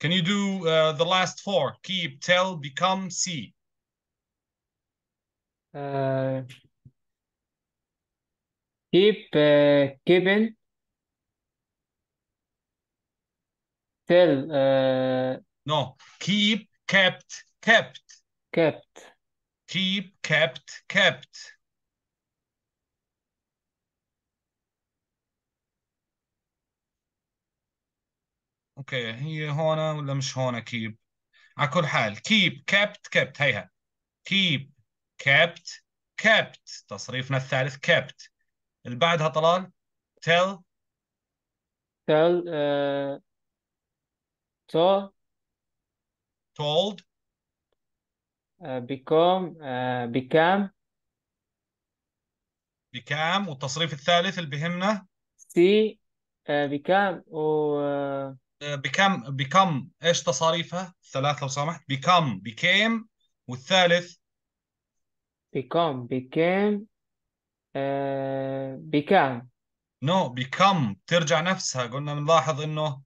Can you do uh, the last four? Keep, tell, become, see. Uh, keep uh, given tell uh, No, keep, kept, kept. kept Keep, kept, kept. اوكي هي هون ولا مش هون keep على كل حال keep, kept, kept هيها keep, kept, kept تصريفنا الثالث kept اللي بعدها طلال تيل تيل آه، تو تولد told آه، آه، بيكام become والتصريف الثالث اللي بهمنا see آه و آه... بكم ايش تصاريفها الثلاث لو سمحت become became والثالث become became بكام نو بيكم ترجع نفسها قلنا بنلاحظ انه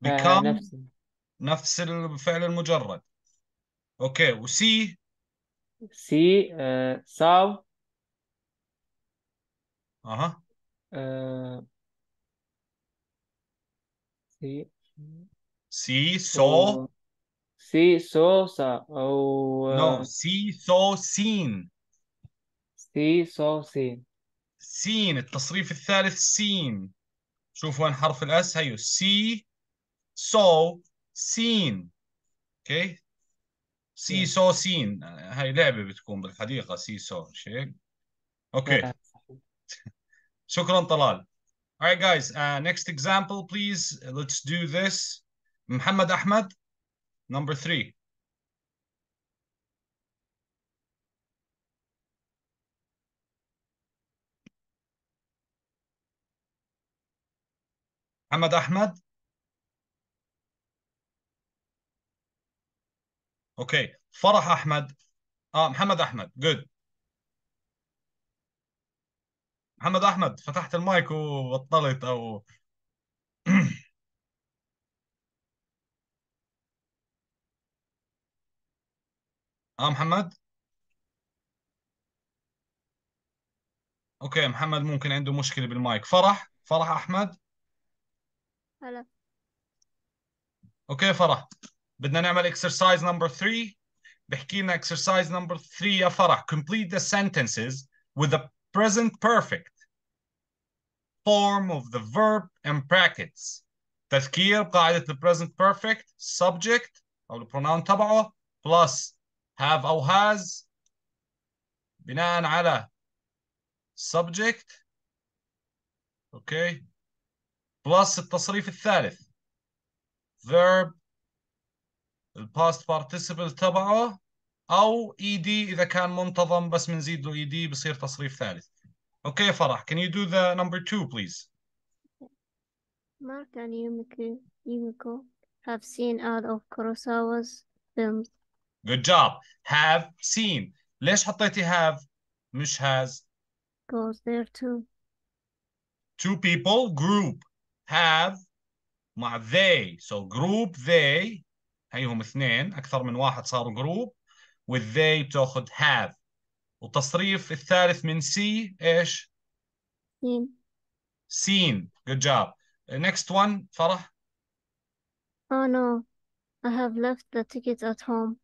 بيكم آه، نفس نفس الفعل المجرد اوكي وسي سي ساو اها سي سي سو سي سو سا او نو سي سو سين سي صو سين سين التصريف الثالث سين شوف وين حرف الاس هيو سي سو سين اوكي سي سو سين هاي لعبه بتكون بالحديقه سي سو شيء اوكي شكرا طلال All right, guys. Uh, next example, please. Let's do this. Muhammad Ahmad, number three. محمد احمد اوكي فرح احمد اه محمد احمد جود محمد احمد فتحت المايك وبطلت او اه محمد اوكي محمد ممكن عنده مشكله بالمايك فرح فرح احمد هلا اوكي يا فرح بدنا نعمل exercise number 3 بحكي لنا exercise number 3 يا فرح complete the sentences with the present perfect form of the verb and brackets تذكير قاعدة the present perfect subject أو the pronoun تبعه plus have أو has بناء على subject okay بلس التصريف الثالث verb الباست participle تبعه او اي دي اذا كان منتظم بس بنزيد له اي دي بصير تصريف ثالث اوكي فرح can you do the number two please Mark and Yumiko, Yumiko have seen all of Kurosawa's films. Good job. Have seen. ليش حطيتي have مش has؟ Because they're two. Two people group. have مع they so group they هيهم اثنين أكثر من واحد صار group with they تأخذ have والتصريف الثالث من see إيش؟ seen seen good job next one فرح oh no I have left the ticket at home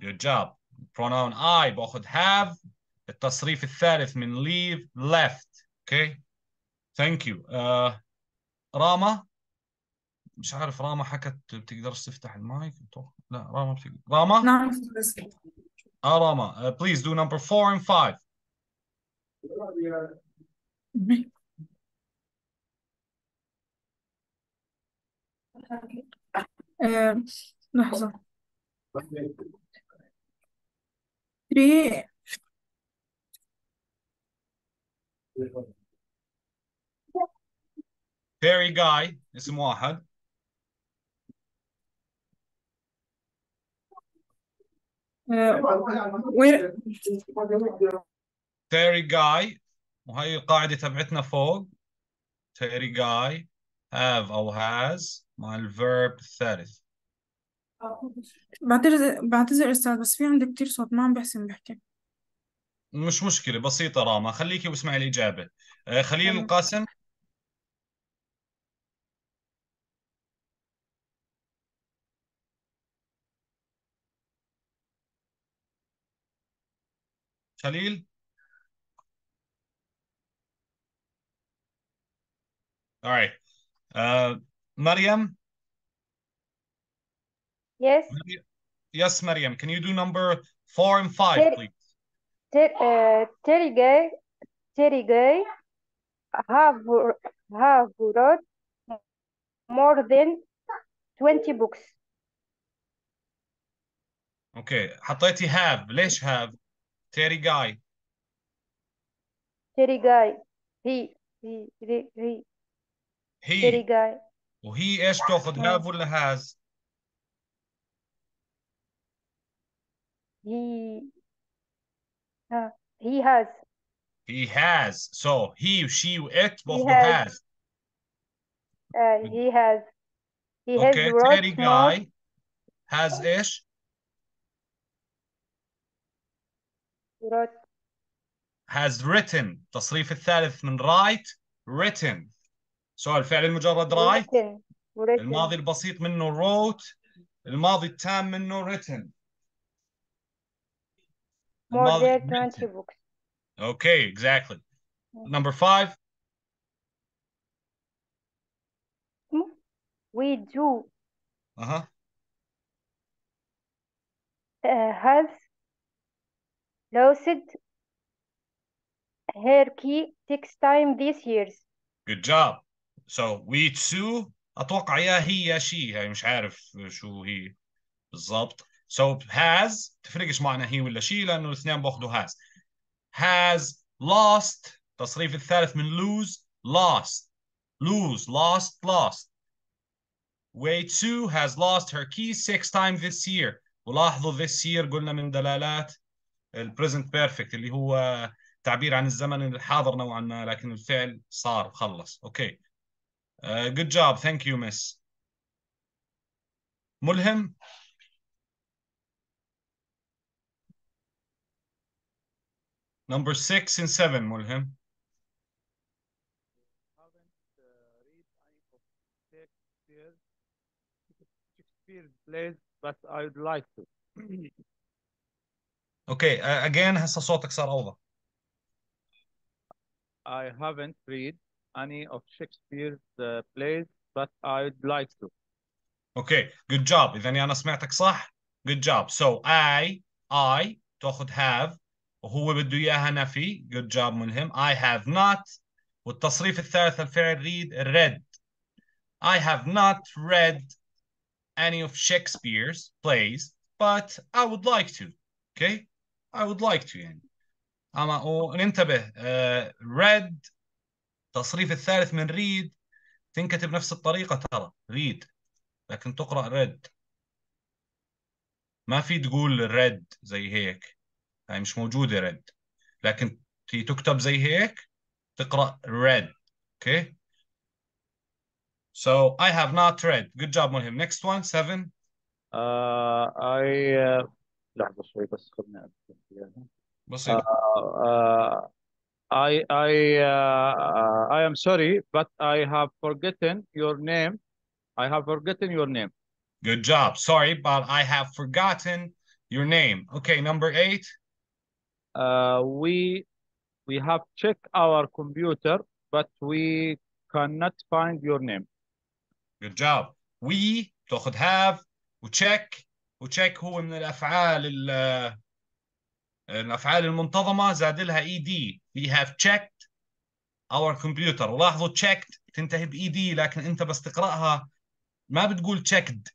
good job pronoun I باخذ have التصريف الثالث من leave left okay thank you uh, راما مش عارف راما حكت بتقدر تفتح المايك لا راما بتقدر راما نعم اه راما بليز دو نمبر 4 اند 5 لحظة 3 فيري جاي اسم واحد تيري جاي وهي القاعدة تبعتنا فوق تيري جاي have أو has مع الفيرب الثالث بعتذر بعتذر أستاذ بس في عندي كثير صوت ما عم بحسن بحكي مش مشكلة بسيطة راما خليكي واسمعي الإجابة آه، خليل القاسم All right. Uh, Mariam? Yes. Yes, Mariam. Can you do number four and five, ter please? Teri uh, Teri Gay have, have wrote more than 20 books. اوكي okay. حطيتي have ليش have؟ guy. Terigai. guy. He. He. He. He. he. guy. وهي ايش تاخذها ولا هاز؟ He uh, he has. He has. So he, she, it both he has. has. Uh, he has. He okay. has Terry guy has ish. has written تصريف الثالث من write written سؤال الفعل المجرد write written. written. الماضي البسيط منه wrote الماضي التام منه written more than 20 books okay exactly mm. number five hmm? we do uh-huh uh, have lost her key six times this years. Good job. So we too اتوقع يا هي يا شي هي مش عارف شو هي بالضبط. So has تفرقش معنا هي ولا شي لانه الاثنين باخذوا has. Has lost تصريف الثالث من lose lost lose lost lost. Way too has lost her key six times this year. ولاحظوا this year قلنا من دلالات البريزنت بيرفكت اللي هو تعبير عن الزمن الحاضر نوعا ما لكن الفعل صار خلص اوكي جود جاب ثانك يو مس ملهم نمبر 6 ان 7 ملهم Shakespeare's plays, but I would like to. Okay, uh, again هسه صوتك صار أوضح. I haven't read any of Shakespeare's uh, plays but I'd like to. Okay, good job. إذا أنا سمعتك صح. Good job. So I I تاخذ have وهو بده إياها نفي. Good job من him. I have not والتصريف الثالث الفعل read read. I have not read any of Shakespeare's plays but I would like to. Okay. I would like to يعني أما وننتبه آه، ريد uh, تصريف الثالث من ريد تنكتب نفس الطريقة ترى ريد لكن تقرأ ريد ما في تقول ريد زي هيك هاي مش موجودة ريد لكن تكتب زي هيك تقرأ red okay so I have not read good job ملهم next one seven uh, I uh, I I I am sorry but I have forgotten your name I have forgotten your name Good job sorry but I have forgotten your name Okay number 8 uh, we we have checked our computer but we cannot find your name Good job we تاخذ have check. وتشيك هو من الافعال ال آه، الافعال المنتظمه زاد لها اي e دي we have checked our computer ولاحظوا checked تنتهي باي دي e لكن انت بس تقراها ما بتقول checked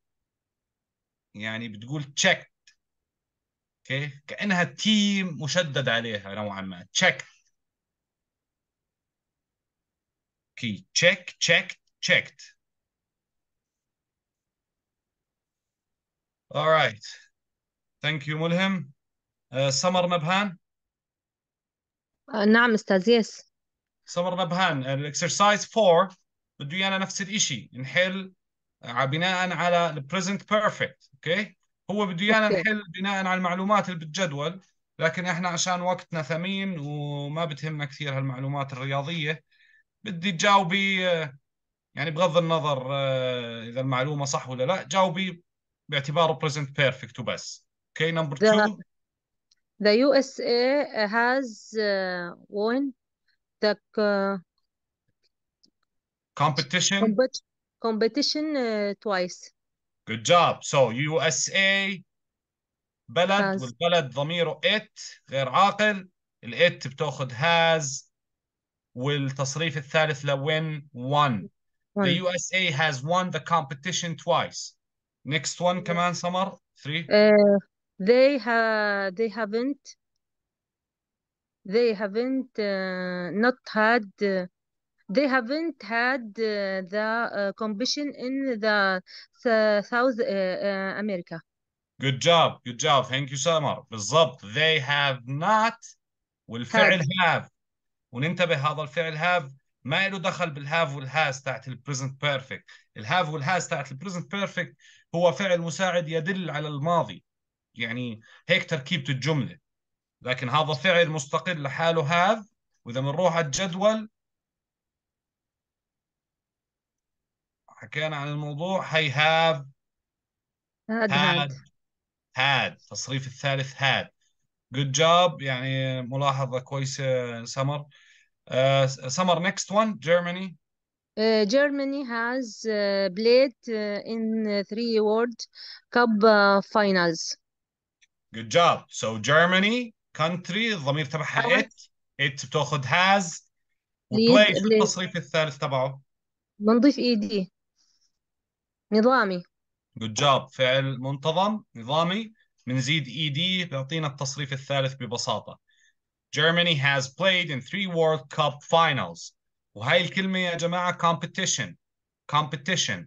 يعني بتقول checked اوكي okay. كانها تي مشدد عليها نوعا ما checked اوكي تشيك تشيك checked checked All right. Thank you ملهم. Summer Nabhan? نعم استاذ يس. Summer نبهان exercise 4 بده ايانا نفس الشيء نحل uh, بناء على present perfect، اوكي هو بده ايانا نحل بناء على المعلومات اللي بالجدول لكن احنا عشان وقتنا ثمين وما بتهمنا كثير هالمعلومات الرياضيه بدي تجاوبي uh, يعني بغض النظر uh, اذا المعلومه صح ولا لا جاوبي باعتباره present perfect وبس Okay number two. The USA has uh, won the uh, competition compet competition uh, twice. Good job. So USA بلد has. والبلد ضميره it غير عاقل الات بتاخذ has والتصريف الثالث لwin won. won. The USA has won the competition twice. Next one كمان سمر 3 uh, they ha they haven't they haven't uh, not had uh, they haven't had uh, the uh, competition in the South uh, uh, America. Good job, good job. Thank you, Summer. بالضبط. They have not والفعل have. have. وننتبه هذا الفعل have ما له دخل بالهاف والهاز تاعت البريزنت بيرفكت. الهاف والهاز تاعت البريزنت بيرفكت هو فعل مساعد يدل على الماضي يعني هيك تركيبة الجملة لكن هذا فعل مستقل لحاله هذا وإذا بنروح على الجدول حكينا عن الموضوع هي هاف هاد هاد تصريف الثالث هاد جود جوب يعني ملاحظة كويسة سمر آه، سمر نيكست one Germany Uh, Germany has uh, played uh, in uh, three World Cup uh, finals. Good job. So Germany country ضمير تبعها it it بتاخذ has وبلاي شو التصريف الثالث تبعه؟ بنضيف اي نظامي. Good job. فعل منتظم نظامي بنزيد اي دي بيعطينا التصريف الثالث ببساطة. Germany has played in three World Cup finals. وهاي الكلمة يا جماعة competition competition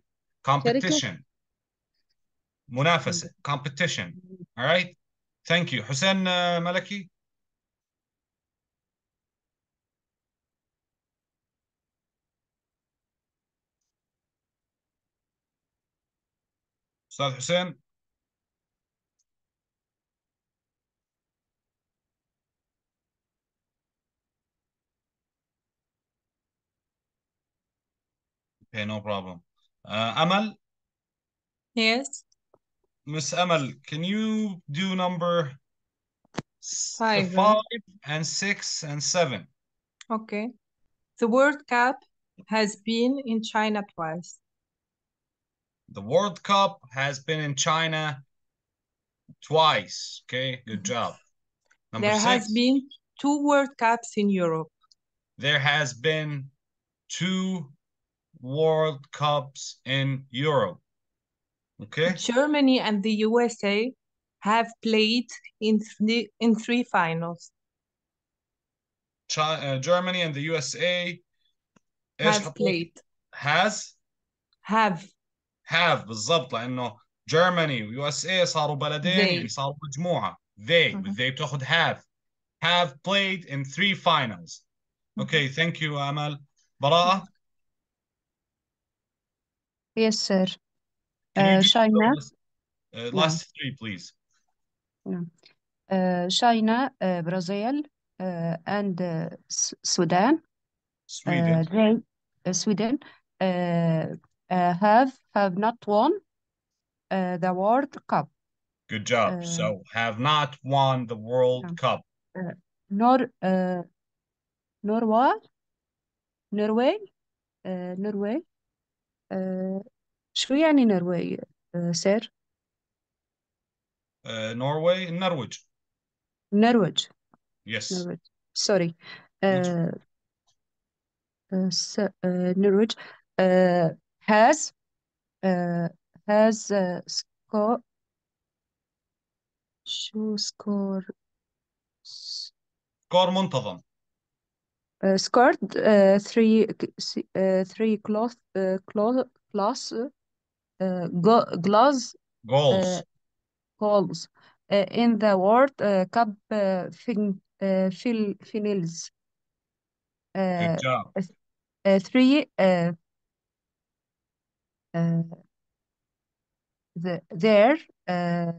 competition منافسة competition alright thank you حسين ملكي أستاذ حسين Okay, no problem. Uh, Amal? Yes. Miss Amal, can you do number five. five and six and seven? Okay. The World Cup has been in China twice. The World Cup has been in China twice. Okay, good mm-hmm. job. Number there six. has been two World Cups in Europe. There has been two World Cups in Europe. Okay. Germany and the USA have played in three, in three finals. China, uh, Germany and the USA has played. Has have have بالضبط لانه Germany USA صاروا بلدين صاروا مجموعة they mm -hmm. they بتاخذ have have played in three finals. Okay, mm-hmm. thank you Amal. براءة Yes, sir. Can you China. uh, uh last three, please? No. Uh, China, uh, Brazil, uh, and uh, Sudan, uh, Sweden. they, uh, Sweden, uh, uh, have have not won uh, the World Cup, Good job. uh, So have not won the World Cup. Uh, nor uh, Norway, Norway, uh, Norway, آه، شو يعني نرويج آه، سير آه، نوروي النرويج نرويج يس نرويج آه، سوري نجم نرويج has آه، has آه، score شو score score منتظم uh, skirt, uh, three uh, three cloth uh, cloth glass uh, glass goals uh, goals uh, in the word uh, cup fin fin, finils. Good job. three the there there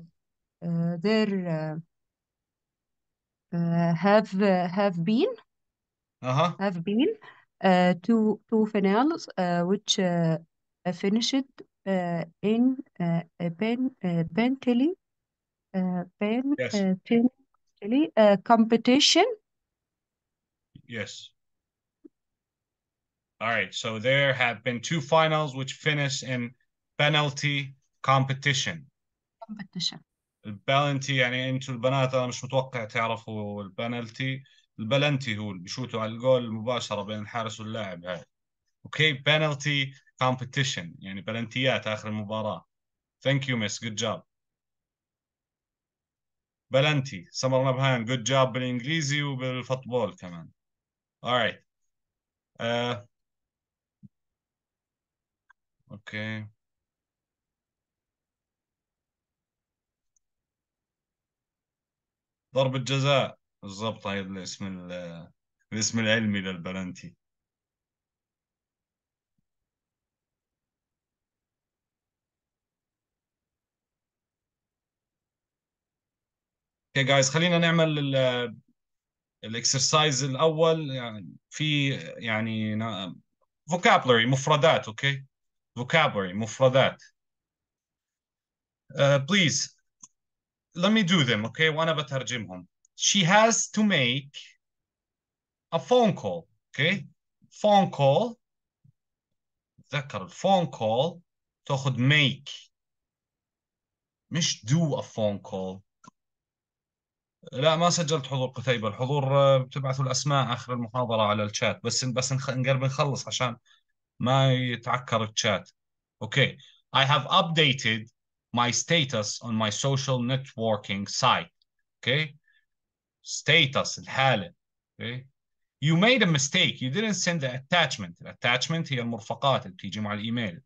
have have been -huh. have been uh, two two finals uh, which uh finished uh in uh ben Bentley ben yes. Uh, uh competition. Yes. All right. So there have been two finals which finish in penalty competition. competition. البلنتي يعني انتوا البنات انا مش متوقع تعرفوا البنالتي البلنتي هو اللي بيشوته على الجول مباشره بين الحارس واللاعب هاي اوكي بنالتي كومبتيشن يعني بلنتيات اخر المباراه ثانك يو مس جود جاب بلنتي سمر نبهان جود جاب بالانجليزي وبالفوتبول كمان alright آه. اوكي ضربة جزاء بالظبط هي الاسم الاسم العلمي للبلنتي اوكي okay جايز خلينا نعمل الاكسرسايز الاول يعني في يعني فوكابلري مفردات اوكي فوكابلري مفردات بليز ليت مي دو ذيم اوكي وانا بترجمهم she has to make a phone call okay phone call تذكر phone call تاخذ make مش do a phone call لا ما سجلت حضور قتيبة الحضور بتبعثوا الأسماء آخر المحاضرة على الشات بس بس نقرب نخلص عشان ما يتعكر الشات اوكي I have updated my status on my social networking site okay status الحالة okay. you made a mistake you didn't send the attachment attachment هي المرفقات اللي بتيجي مع الايميل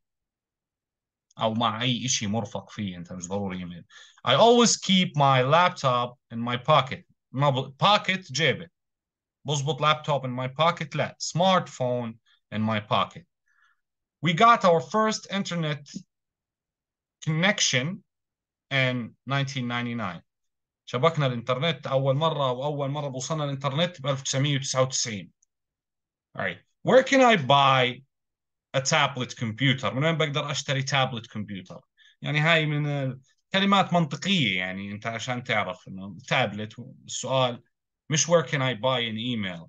او مع اي شيء مرفق فيه انت مش ضروري ايميل I always keep my laptop in my pocket ما ب... pocket جيبه بظبط laptop in my pocket لا smartphone in my pocket we got our first internet connection in 1999 شبكنا الانترنت اول مره او اول مره وصلنا الانترنت ب 1999 right. where can I buy a tablet computer من وين بقدر اشتري تابلت كمبيوتر يعني هاي من كلمات منطقيه يعني انت عشان تعرف انه تابلت السؤال مش where can I buy an email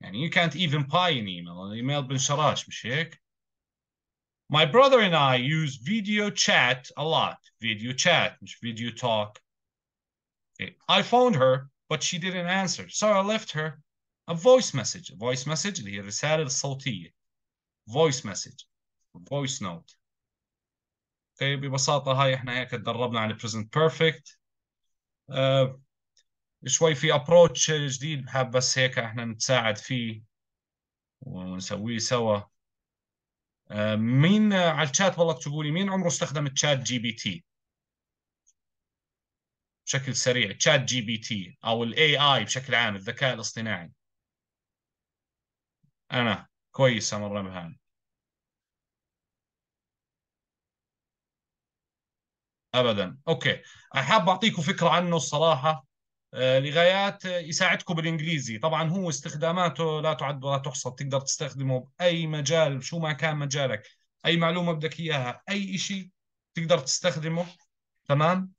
يعني you can't even buy an email يعني الايميل بنشراش مش هيك My brother and I use video chat a lot. Video chat, مش video talk. I phoned her but she didn't answer so I left her a voice message a voice message اللي هي الرسالة الصوتية voice message voice note Okay, ببساطة هاي احنا هيك تدربنا على present perfect Uh, شوي في ابروتش جديد حاب بس هيك احنا نتساعد فيه ونسويه سوا Uh, مين على الشات والله اكتبوا لي مين عمره استخدم الشات جي بي تي بشكل سريع تشات جي بي تي او الاي اي بشكل عام الذكاء الاصطناعي انا كويسه مره بهاي ابدا اوكي حاب اعطيكم فكره عنه الصراحه آه، لغايات آه، يساعدكم بالانجليزي طبعا هو استخداماته لا تعد ولا تحصى تقدر تستخدمه باي مجال شو ما كان مجالك اي معلومه بدك اياها اي شيء تقدر تستخدمه تمام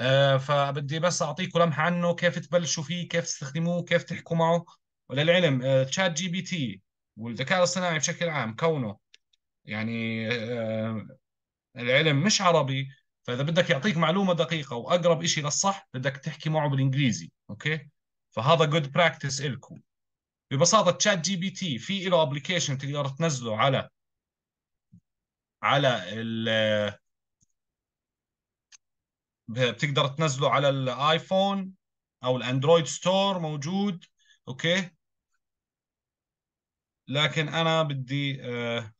آه، فبدي بس اعطيكم لمحه عنه كيف تبلشوا فيه كيف تستخدموه كيف تحكوا معه وللعلم آه، تشات جي بي تي والذكاء الاصطناعي بشكل عام كونه يعني آه، العلم مش عربي فاذا بدك يعطيك معلومه دقيقه واقرب شيء للصح بدك تحكي معه بالانجليزي اوكي فهذا جود براكتس إلكم ببساطه تشات جي بي تي في له ابلكيشن تقدر تنزله على على بتقدر تنزله على الايفون او الاندرويد ستور موجود اوكي لكن انا بدي آه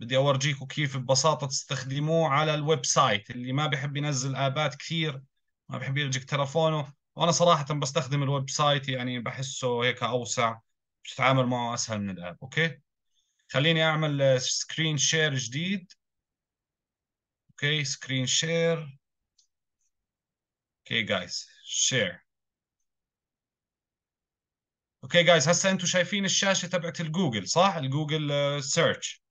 بدي اورجيكم كيف ببساطه تستخدموه على الويب سايت اللي ما بحب ينزل ابات كثير ما بحب يرجك تلفونه وانا صراحه بستخدم الويب سايت يعني بحسه هيك اوسع بتتعامل معه اسهل من الاب اوكي خليني اعمل سكرين آه، شير جديد Okay, سكرين شير اوكي جايز شير اوكي جايز هسه انتم شايفين الشاشه تبعت الجوجل صح الجوجل سيرش آه،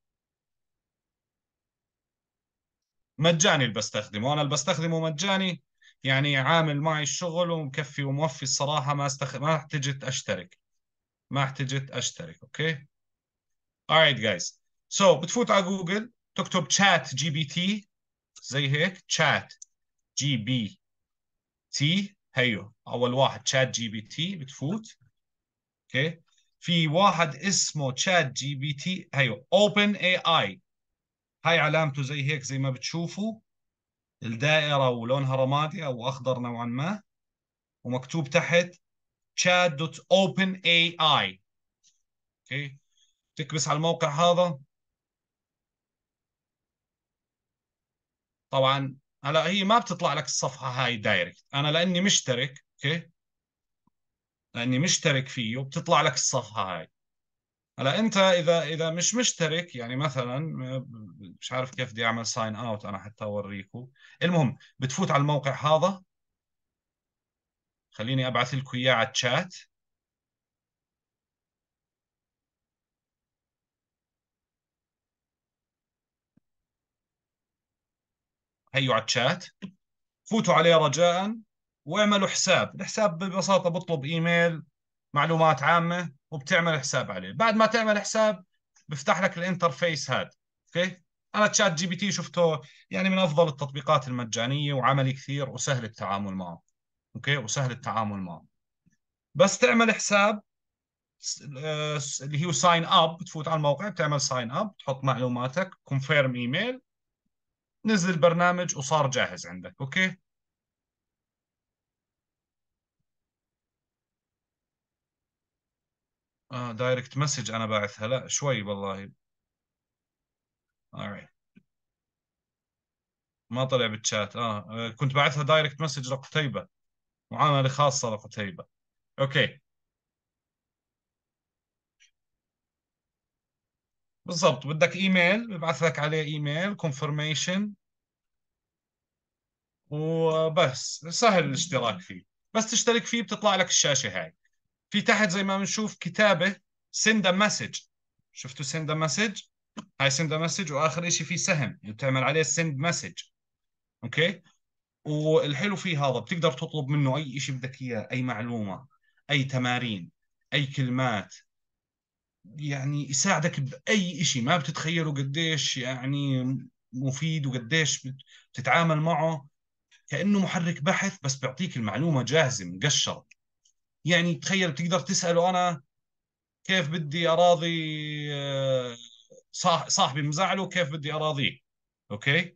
مجاني اللي بستخدمه انا اللي بستخدمه مجاني يعني عامل معي الشغل ومكفي وموفي الصراحه ما استخ... ما احتجت اشترك ما احتجت اشترك اوكي alright guys so بتفوت على جوجل تكتب chat جي بي تي زي هيك تشات جي بي تي هيو اول واحد تشات جي بي تي بتفوت اوكي في واحد اسمه تشات جي بي تي هيو اوبن اي اي هاي علامته زي هيك زي ما بتشوفوا الدائره ولونها رمادي او اخضر نوعا ما ومكتوب تحت chat.openaI اوكي تكبس على الموقع هذا طبعا هلا هي ما بتطلع لك الصفحه هاي دايركت انا لاني مشترك اوكي لاني مشترك فيه وبتطلع لك الصفحه هاي هلا انت اذا اذا مش مشترك يعني مثلا مش عارف كيف بدي اعمل ساين اوت انا حتى اوريكم المهم بتفوت على الموقع هذا خليني ابعث لكم اياه على الشات هيو أيوة، على الشات فوتوا عليه رجاء واعملوا حساب الحساب ببساطة بطلب إيميل معلومات عامة وبتعمل حساب عليه بعد ما تعمل حساب بفتح لك الانترفيس هذا اوكي انا تشات جي بي تي شفته يعني من افضل التطبيقات المجانيه وعملي كثير وسهل التعامل معه اوكي وسهل التعامل معه بس تعمل حساب آه، اللي هو ساين اب بتفوت على الموقع بتعمل ساين اب بتحط معلوماتك كونفيرم ايميل نزل البرنامج وصار جاهز عندك اوكي اه دايركت مسج انا باعثها لا شوي والله ما طلع بالشات آه،, اه كنت باعثها دايركت مسج لقتيبة معاملة خاصة لقتيبة اوكي بالضبط بدك ايميل ببعث لك عليه ايميل كونفرميشن وبس سهل الاشتراك فيه بس تشترك فيه بتطلع لك الشاشه هاي في تحت زي ما بنشوف كتابه سند ا مسج شفتوا سند ا مسج هاي سند ا مسج واخر شيء في سهم يعني بتعمل عليه سند مسج اوكي والحلو فيه هذا بتقدر تطلب منه اي شيء بدك اياه اي معلومه اي تمارين اي كلمات يعني يساعدك باي شيء ما بتتخيله قديش يعني مفيد وقديش بتتعامل معه كانه محرك بحث بس بيعطيك المعلومه جاهزه مقشره يعني تخيل بتقدر تساله انا كيف بدي اراضي آه، صاحبي مزعله كيف بدي اراضيه اوكي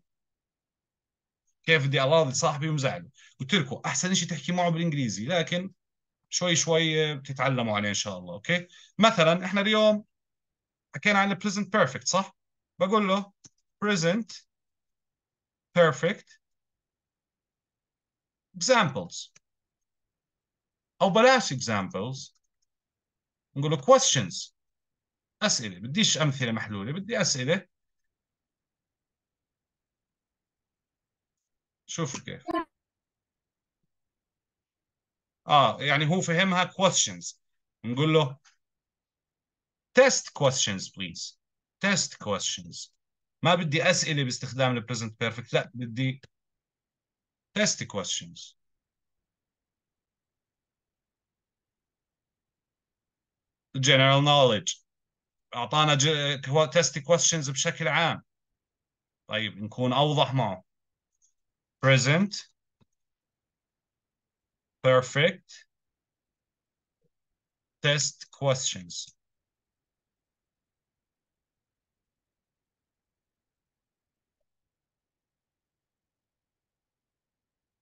كيف بدي اراضي صاحبي ومزعله قلت لكم احسن شيء تحكي معه بالانجليزي لكن شوي شوي بتتعلموا عليه ان شاء الله اوكي مثلا احنا اليوم حكينا عن البريزنت بيرفكت صح بقول له present perfect examples او بلاش examples نقول له questions اسئله بديش امثله محلوله بدي اسئله شوف كيف اه يعني هو فهمها questions نقول له test questions please test questions ما بدي اسئله باستخدام البريزنت بيرفكت لا بدي test questions general knowledge اعطانا test questions بشكل عام طيب نكون اوضح معه present perfect test questions.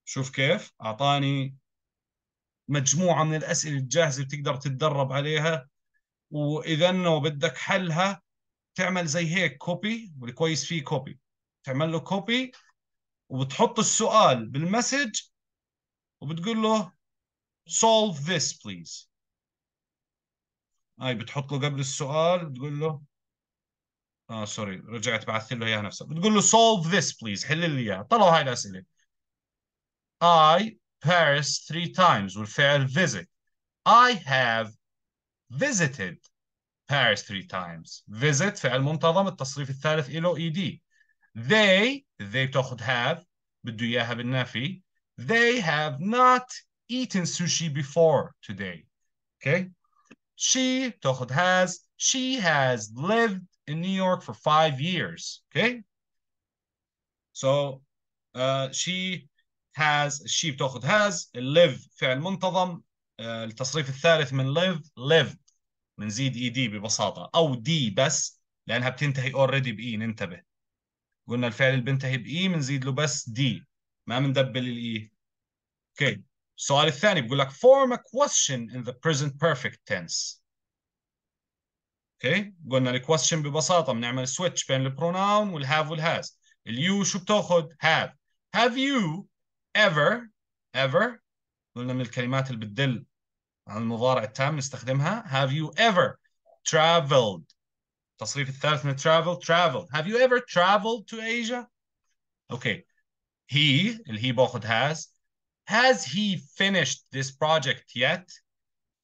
شوف كيف اعطاني مجموعه من الاسئله الجاهزه بتقدر تتدرب عليها واذا انه بدك حلها تعمل زي هيك كوبي والكويس فيه كوبي تعمل له كوبي وبتحط السؤال بالمسج وبتقول له solve this please هاي بتحط له قبل السؤال بتقول له اه سوري رجعت بعثت له اياها نفسها بتقول له solve this please حل لي اياها طلعوا هاي الاسئله I Paris three times والفعل visit I have visited Paris three times visit فعل منتظم التصريف الثالث له ed they they بتاخذ have بده اياها بالنافي They have not eaten sushi before today. Okay. She, Tochot has, she has lived in New York for five years. Okay. So uh, she has, she Tochot has, live فعل منتظم uh, التصريف الثالث من live lived بنزيد اي دي ببساطه او دي بس لانها بتنتهي اوريدي باي ننتبه قلنا الفعل اللي بينتهي باي بنزيد له بس دي ما بندبل الاي اوكي السؤال الثاني بيقول لك form a question in the present perfect tense اوكي قلنا الكويستشن ببساطه بنعمل سويتش بين البروناون والهاف والهاز اليو شو بتاخذ have have you ever ever قلنا من الكلمات اللي بتدل على المضارع التام نستخدمها have you ever traveled التصريف الثالث من travel traveled have you ever traveled to Asia اوكي okay. he اللي هي باخذ has Has he finished this project yet?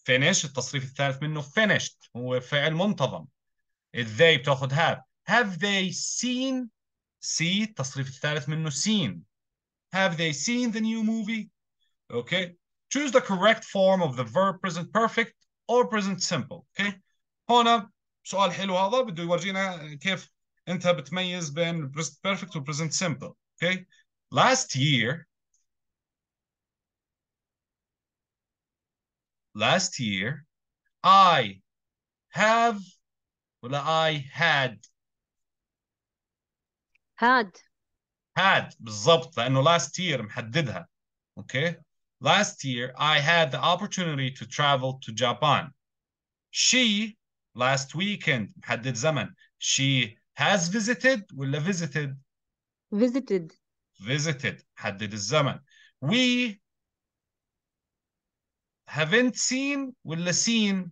Finished. التصريف الثالث منه finished هو فعل منتظم they بتاخذ have have they seen see التصريف الثالث منه seen have they seen the new movie okay choose the correct form of the verb present perfect or present simple okay هنا سؤال حلو هذا بده يورجينا كيف انت بتميز بين present perfect و present simple okay last year last year, I have Well, I had had had بالضبط لأنه last year محددها okay last year I had the opportunity to travel to Japan she last weekend محدد زمن she has visited ولا visited visited visited محدد الزمن we haven't seen ولا seen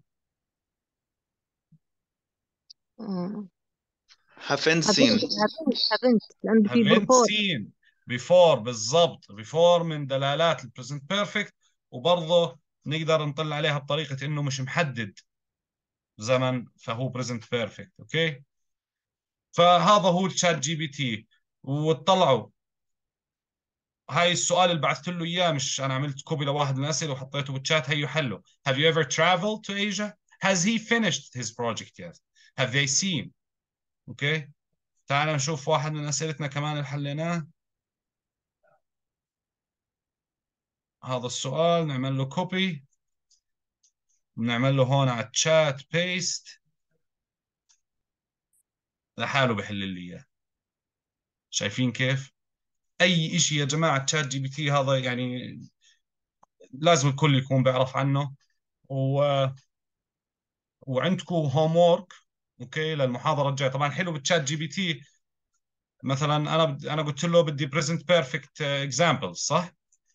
haven't seen haven't seen before بالضبط before من دلالات البريزنت بيرفكت وبرضه نقدر نطلع عليها بطريقة إنه مش محدد زمن فهو بريزنت بيرفكت أوكي فهذا هو الشات جي بي تي واطلعوا هاي السؤال اللي بعثت له اياه مش انا عملت كوبي لواحد من الاسئله وحطيته بالشات هيو حله Have you ever traveled to Asia? Has he finished his project yet? Have they seen? اوكي تعال نشوف واحد من اسئلتنا كمان اللي حليناه هذا السؤال نعمل له كوبي بنعمل له هون على الشات بيست لحاله بحل لي اياه شايفين كيف؟ اي شيء يا جماعه تشات جي بي تي هذا يعني لازم الكل يكون بيعرف عنه و وعندكم هوم وورك اوكي للمحاضره الجايه طبعا حلو بالتشات جي بي تي مثلا انا بد... انا قلت له بدي بريزنت بيرفكت اكزامبلز صح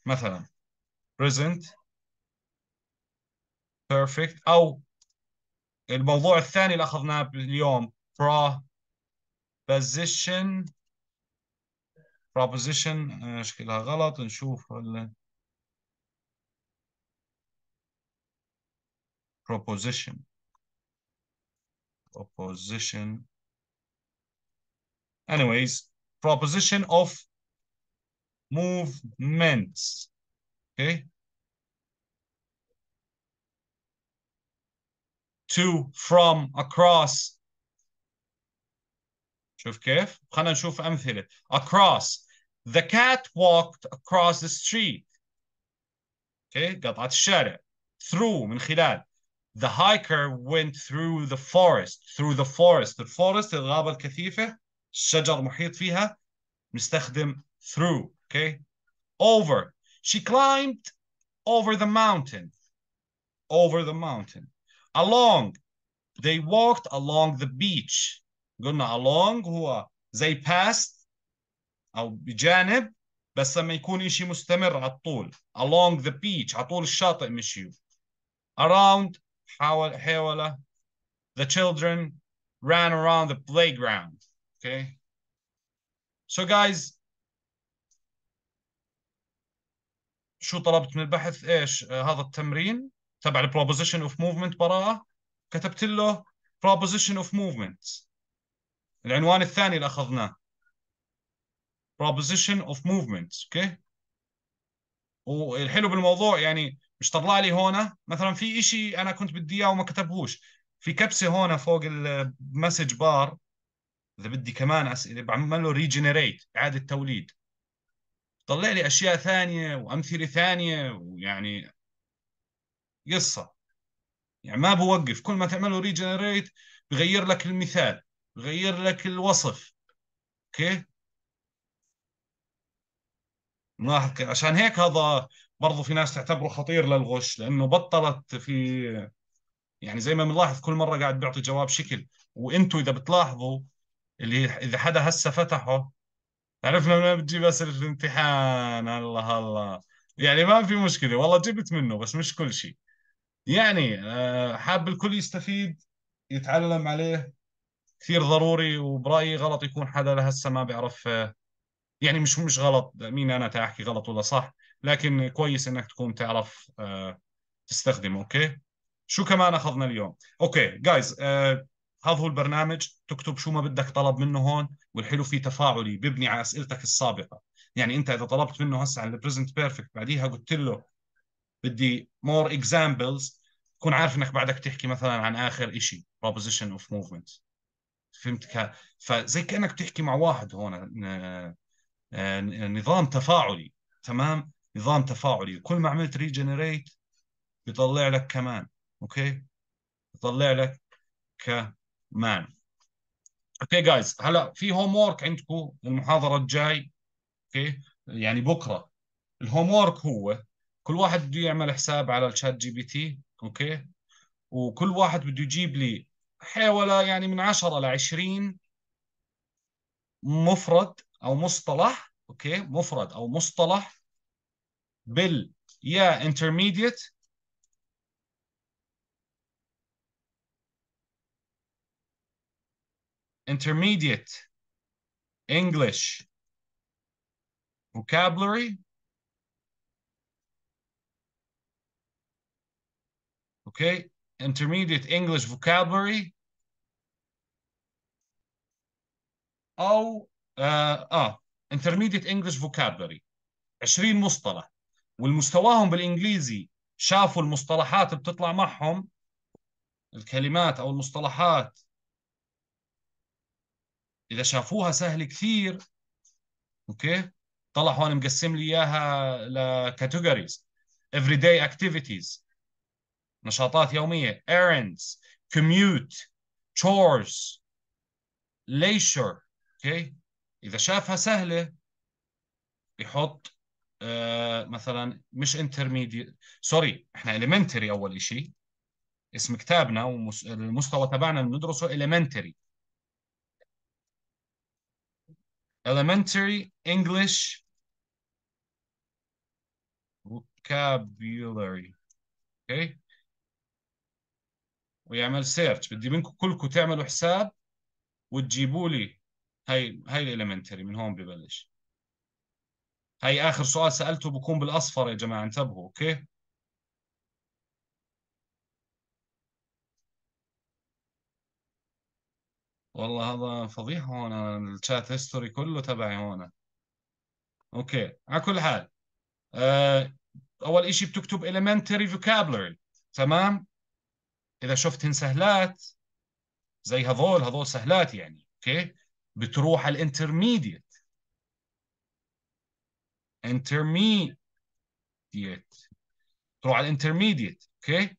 مثلا بريزنت بيرفكت او الموضوع الثاني اللي اخذناه اليوم بوزيشن proposition شكلها غلط نشوف ال proposition proposition anyways proposition of movements okay to from across شوف كيف خلينا نشوف امثله across The cat walked across the street. Okay, قطعة الشارع. Through, من خلال. The hiker went through the forest. Through the forest. The forest, الغابة الكثيفة. الشجر محيط فيها. نستخدم through. Okay. Over. She climbed over the mountain. Over the mountain. Along. They walked along the beach. قلنا along هو they passed او بجانب بس لما يكون شيء مستمر على الطول along the beach على طول الشاطئ مشيوا around حاول حاوله the children ran around the playground okay so guys شو طلبت من البحث ايش آه هذا التمرين تبع proposition of movement براءه كتبت له proposition of movement العنوان الثاني اللي اخذناه proposition of movements اوكي والحلو بالموضوع يعني مش طلع لي هون مثلا في شيء انا كنت بدي اياه وما كتبهوش في كبسه هون فوق المسج بار اذا بدي كمان اسئله بعمل له ريجنريت اعاده توليد طلع لي اشياء ثانيه وامثله ثانيه ويعني قصه يعني ما بوقف كل ما تعمله ريجنريت بغير لك المثال بغير لك الوصف اوكي ما عشان هيك هذا برضو في ناس تعتبره خطير للغش لانه بطلت في يعني زي ما بنلاحظ كل مره قاعد بيعطي جواب شكل وانتوا اذا بتلاحظوا اللي اذا حدا هسه فتحه عرفنا لما بتجيب اسئله الامتحان الله الله يعني ما في مشكله والله جبت منه بس مش كل شيء يعني آه، حاب الكل يستفيد يتعلم عليه كثير ضروري وبرايي غلط يكون حدا لهسه ما بيعرف آه، يعني مش مش غلط مين انا تحكي غلط ولا صح لكن كويس انك تكون تعرف آه، تستخدمه اوكي شو كمان اخذنا اليوم اوكي جايز آه، هذا هو البرنامج تكتب شو ما بدك طلب منه هون والحلو فيه تفاعلي ببني على اسئلتك السابقه يعني انت اذا طلبت منه هسه على البريزنت بيرفكت بعديها قلت له بدي مور اكزامبلز تكون عارف انك بعدك تحكي مثلا عن اخر شيء بروبوزيشن اوف موفمنت فهمت فزي كانك بتحكي مع واحد هون آه، آه، نظام تفاعلي تمام نظام تفاعلي كل ما عملت ريجنريت بيطلع لك كمان اوكي بيطلع لك كمان اوكي جايز هلا في هوم وورك عندكم المحاضره الجاي اوكي يعني بكره الهوم وورك هو كل واحد بده يعمل حساب على الشات جي بي تي اوكي وكل واحد بده يجيب لي حوالي يعني من 10 ل 20 مفرد او مصطلح اوكي مفرد او مصطلح بال يا intermediate intermediate English vocabulary okay intermediate English vocabulary أو اه, آه. intermediate English vocabulary 20 مصطلح والمستواهم بالانجليزي شافوا المصطلحات بتطلع معهم الكلمات او المصطلحات اذا شافوها سهل كثير اوكي طلع هون مقسم لي اياها لكاتيجوريز everyday activities نشاطات يوميه errands commute chores leisure اوكي اذا شافها سهله يحط آه، مثلا مش انترميديت سوري احنا elementary اول شيء اسم كتابنا والمستوى تبعنا اللي بندرسه elementary elementary English vocabulary اوكي okay. ويعمل سيرش بدي منكم كلكم تعملوا حساب وتجيبوا لي هاي هاي الاليمنتري من هون ببلش هاي اخر سؤال سالته بكون بالاصفر يا جماعه انتبهوا اوكي والله هذا فضيحه هون الشات هيستوري كله تبعي هون اوكي على كل حال آه، اول شيء بتكتب elementary vocabulary تمام اذا شفتن سهلات زي هذول هذول سهلات يعني اوكي بتروح على الانترميديت انترميديت تروح على الانترميديت اوكي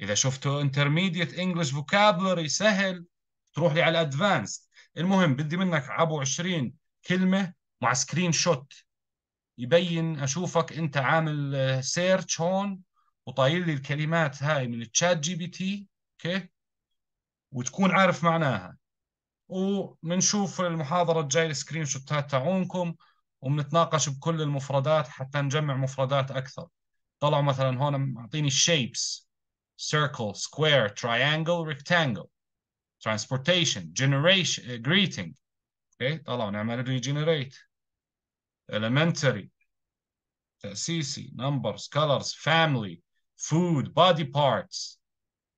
اذا شفتوا انترميديت انجلش فوكابلري سهل تروح لي على الادفانس المهم بدي منك ابو 20 كلمه مع سكرين شوت يبين اشوفك انت عامل سيرش هون وطايل لي الكلمات هاي من الشات جي بي تي اوكي وتكون عارف معناها وبنشوف المحاضرة الجاية السكرين شوتات تاعونكم وبنتناقش بكل المفردات حتى نجمع مفردات أكثر طلعوا مثلا هون معطيني shapes circle square triangle rectangle transportation generation uh, greeting okay. طلعوا نعمل regenerate elementary تأسيسي numbers colors family food body parts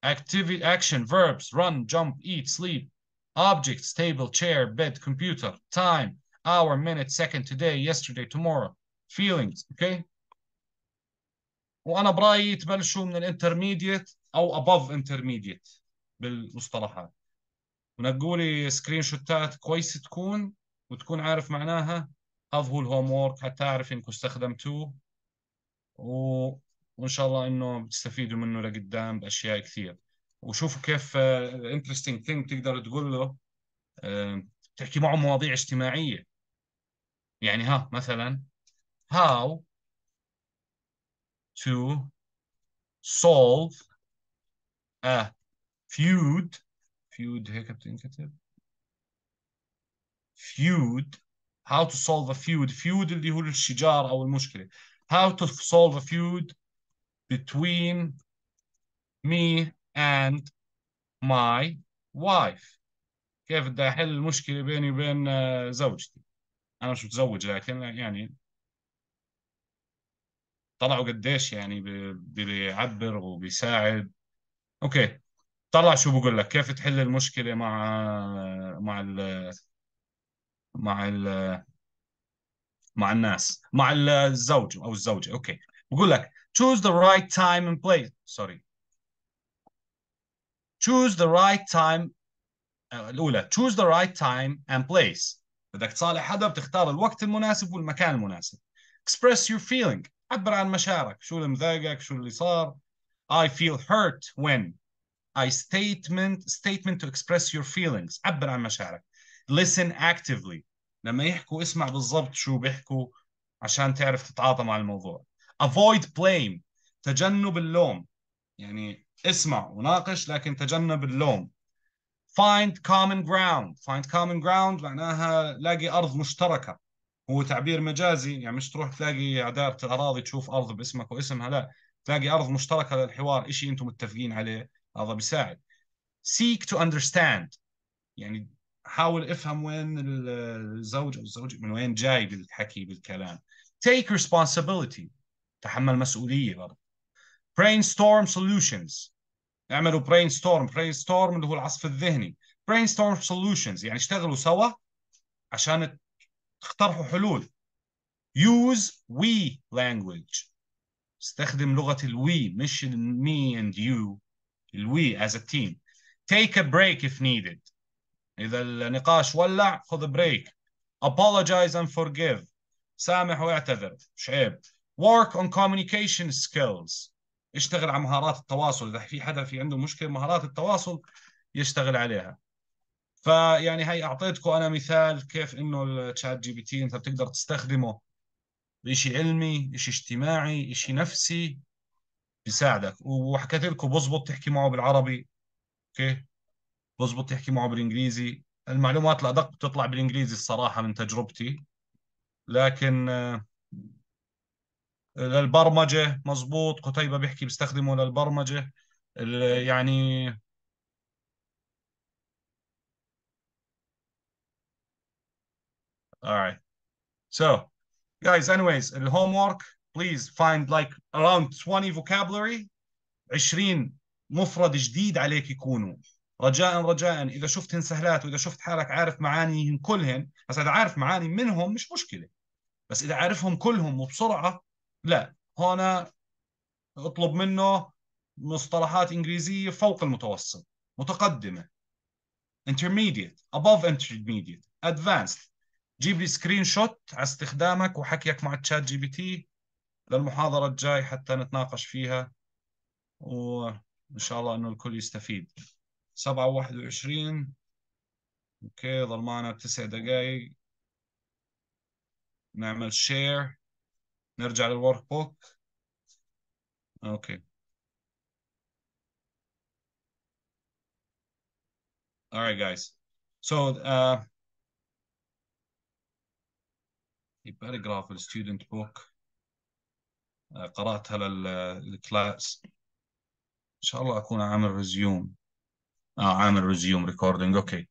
activity action verbs run jump eat sleep objects, table, chair, bed, computer, time, hour, minute, second, today, yesterday, tomorrow, feelings, okay? وانا برايي تبلشوا من الانترميديت او above انترميديت بالمصطلحات ونقوا لي سكرين شوتات كويسه تكون وتكون عارف معناها هذا هو الهوم وورك حتى اعرف انكم استخدمتوه و... وان شاء الله انه بتستفيدوا منه لقدام باشياء كثير وشوفوا كيف انترستنج آه، ثينج تقدر تقول له آه، تحكي معه مواضيع اجتماعيه يعني ها مثلا how to solve a feud feud هيك بتنكتب feud how to solve a feud feud اللي هو الشجار او المشكله how to solve a feud between me and my wife كيف بدي أحل المشكلة بيني وبين آه، زوجتي أنا مش متزوج لكن يعني طلعوا قديش يعني بيعبر وبيساعد أوكي طلع شو بقول لك كيف تحل المشكلة مع آه، مع ال مع ال مع الناس مع الزوج أو الزوجة أوكي بقول لك choose the right time and place sorry choose the right time آه، الاولى choose the right time and place بدك تصالح حدا بتختار الوقت المناسب والمكان المناسب express your feeling عبر عن مشاعرك شو اللي مضايقك شو اللي صار I feel hurt when I statement statement to express your feelings عبر عن مشاعرك listen actively لما يحكوا اسمع بالضبط شو بيحكوا عشان تعرف تتعاطى مع الموضوع avoid blame تجنب اللوم يعني اسمع وناقش لكن تجنب اللوم find common ground find common ground معناها لاقي أرض مشتركة هو تعبير مجازي يعني مش تروح تلاقي عدارة الأراضي تشوف أرض باسمك واسمها لا تلاقي أرض مشتركة للحوار إشي أنتم متفقين عليه هذا بيساعد seek to understand يعني حاول افهم وين الزوج أو الزوج من وين جاي بالحكي بالكلام take responsibility تحمل مسؤولية برضه brainstorm solutions اعملوا brainstorm brainstorm اللي هو العصف الذهني brainstorm solutions يعني اشتغلوا سوا عشان تقترحوا حلول use we language استخدم لغة الوي مش me and you we as a team take a break if needed إذا النقاش ولع خذ break. apologize and forgive سامح واعتذر مش work on communication skills اشتغل على مهارات التواصل اذا في حدا في عنده مشكله مهارات التواصل يشتغل عليها فيعني هي اعطيتكم انا مثال كيف انه الشات جي بي تي انت بتقدر تستخدمه بشيء علمي شيء اجتماعي شيء نفسي بيساعدك وحكيت لكم بزبط تحكي معه بالعربي اوكي بزبط تحكي معه بالانجليزي المعلومات الادق بتطلع بالانجليزي الصراحه من تجربتي لكن آه، للبرمجه مزبوط قتيبه بيحكي بيستخدمه للبرمجه يعني All right. So, guys, anyways, the homework, please find like around 20 vocabulary 20 مفرد جديد عليك يكونوا رجاء رجاء اذا شفتهن سهلات واذا شفت حالك عارف معانيهم كلهن بس اذا عارف معاني منهم مش مشكله بس اذا عارفهم كلهم وبسرعه لا هنا اطلب منه مصطلحات انجليزيه فوق المتوسط متقدمه intermediate above intermediate advanced جيب لي سكرين شوت على استخدامك وحكيك مع الشات جي بي تي للمحاضره الجاي حتى نتناقش فيها وان شاء الله انه الكل يستفيد 7 و21 اوكي ضل معنا بتسع دقائق نعمل شير نرجع للورك بوك اوكي all right guys so uh a paragraph of the student book uh, قرأتها للكلاس uh, إن شاء الله أكون عامل ريزيوم آه عامل ريزيوم ريكوردينج أوكي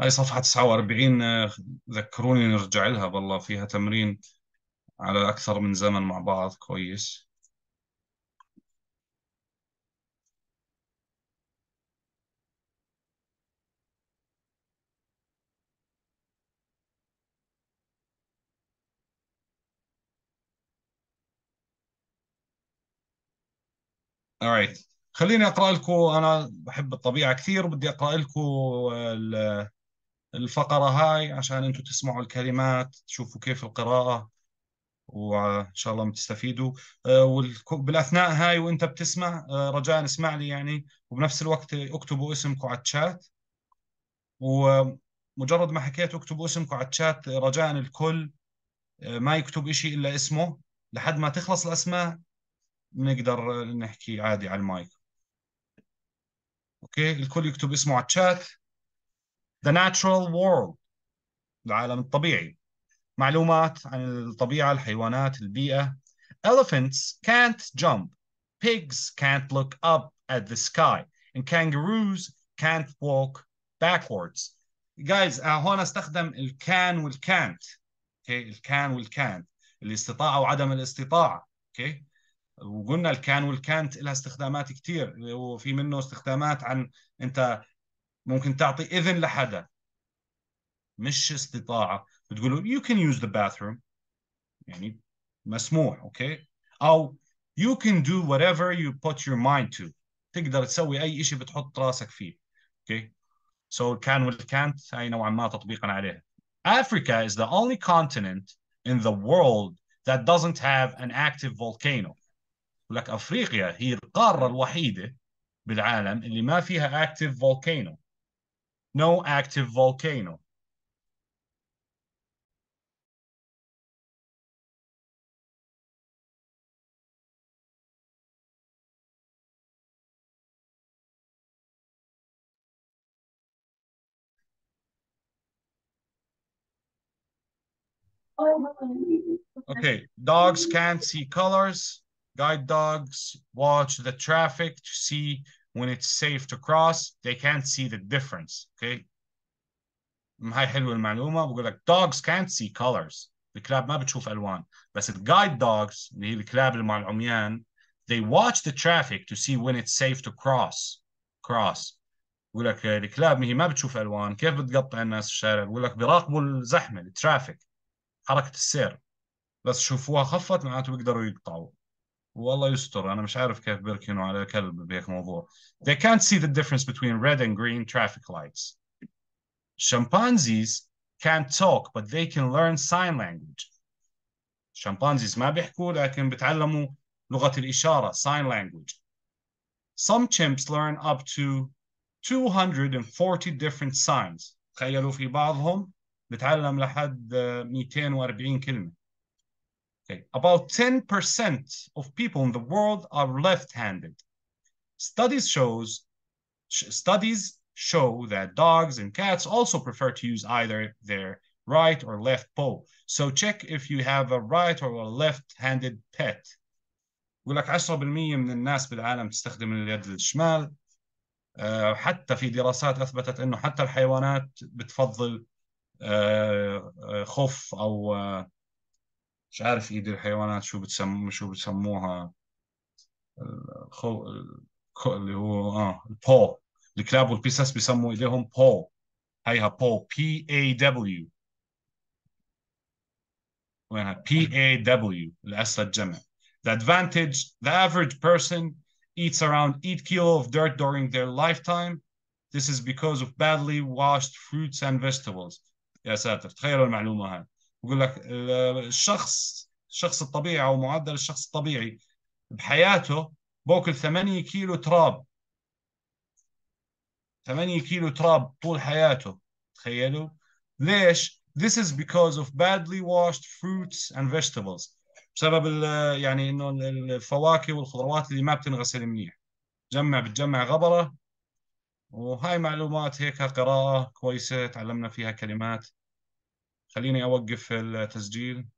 هاي صفحة 49 آه، ذكروني نرجع لها بالله فيها تمرين على أكثر من زمن مع بعض كويس alright خليني أقرأ لكم أنا بحب الطبيعة كثير بدي أقرأ لكم الفقرة هاي عشان انتم تسمعوا الكلمات تشوفوا كيف القراءة وان شاء الله بتستفيدوا آه، وبالاثناء هاي وانت بتسمع آه، رجاء اسمع لي يعني وبنفس الوقت اكتبوا اسمكم على الشات ومجرد ما حكيت اكتبوا اسمكم على الشات رجاء الكل آه، ما يكتب شيء الا اسمه لحد ما تخلص الاسماء بنقدر نحكي عادي على المايك اوكي الكل يكتب اسمه على الشات The Natural World العالم الطبيعي معلومات عن الطبيعة الحيوانات البيئة Elephants can't jump Pigs can't look up at the sky And kangaroos can't walk backwards Guys uh, هون استخدم الكان والكانت okay. الكان والكانت الاستطاعة وعدم الاستطاعة okay. وقلنا الكان والكانت لها استخدامات كتير وفي منه استخدامات عن انت ممكن تعطي اذن لحدا مش استطاعه بتقول له you can use the bathroom يعني مسموح اوكي او you can do whatever you put your mind to تقدر تسوي اي شيء بتحط راسك فيه اوكي So can will can't هاي نوعا ما تطبيقا عليها. Africa is the only continent in the world that doesn't have an active volcano. لك افريقيا هي القاره الوحيده بالعالم اللي ما فيها active volcano. no active volcano. Okay, dogs can't see colors. Guide dogs watch the traffic to see when it's safe to cross they can't see the difference okay هاي حلوه المعلومه بقول لك dogs can't see colors الكلاب ما بتشوف الوان بس الجايد dogs اللي هي الكلاب اللي مع العميان they watch the traffic to see when it's safe to cross cross بقول لك الكلاب هي ما بتشوف الوان كيف بتقطع الناس في الشارع بقول لك بيراقبوا الزحمه الترافيك حركه السير بس شوفوها خفت معناته بيقدروا يقطعوا والله يستر انا مش عارف كيف بيركنوا على كلب بهيك موضوع they can't see the difference between red and green traffic lights chimpanzees can't talk but they can learn sign language chimpanzees ما بيحكوا لكن بتعلموا لغة الإشارة sign language some chimps learn up to 240 different signs تخيلوا في بعضهم بتعلم لحد 240 كلمة Okay. About 10% of people in the world are left-handed. Studies shows studies show that dogs and cats also prefer to use either their right or left paw. So check if you have a right or a left-handed pet. يقول لك 10% من الناس بالعالم تستخدم اليد الشمال حتى في دراسات اثبتت انه حتى الحيوانات بتفضل خوف او مش عارف ايد الحيوانات شو بتسم شو بتسموها الخو... الخو... اللي هو اه البو الكلاب والبيسس بيسموا ايديهم بو هيها بو بي اي دبليو وينها بي اي دبليو الاسد جمع The advantage the average person eats around 8 kilo of dirt during their lifetime. This is because of badly washed fruits and vegetables. يا ساتر تخيلوا المعلومة هاي بقول لك الشخص الشخص الطبيعي او معدل الشخص الطبيعي بحياته باكل 8 كيلو تراب 8 كيلو تراب طول حياته تخيلوا ليش؟ This is because of badly washed fruits and vegetables بسبب يعني انه الفواكه والخضروات اللي ما بتنغسل منيح جمع بتجمع غبره وهاي معلومات هيك قراءة كويسة تعلمنا فيها كلمات خليني اوقف التسجيل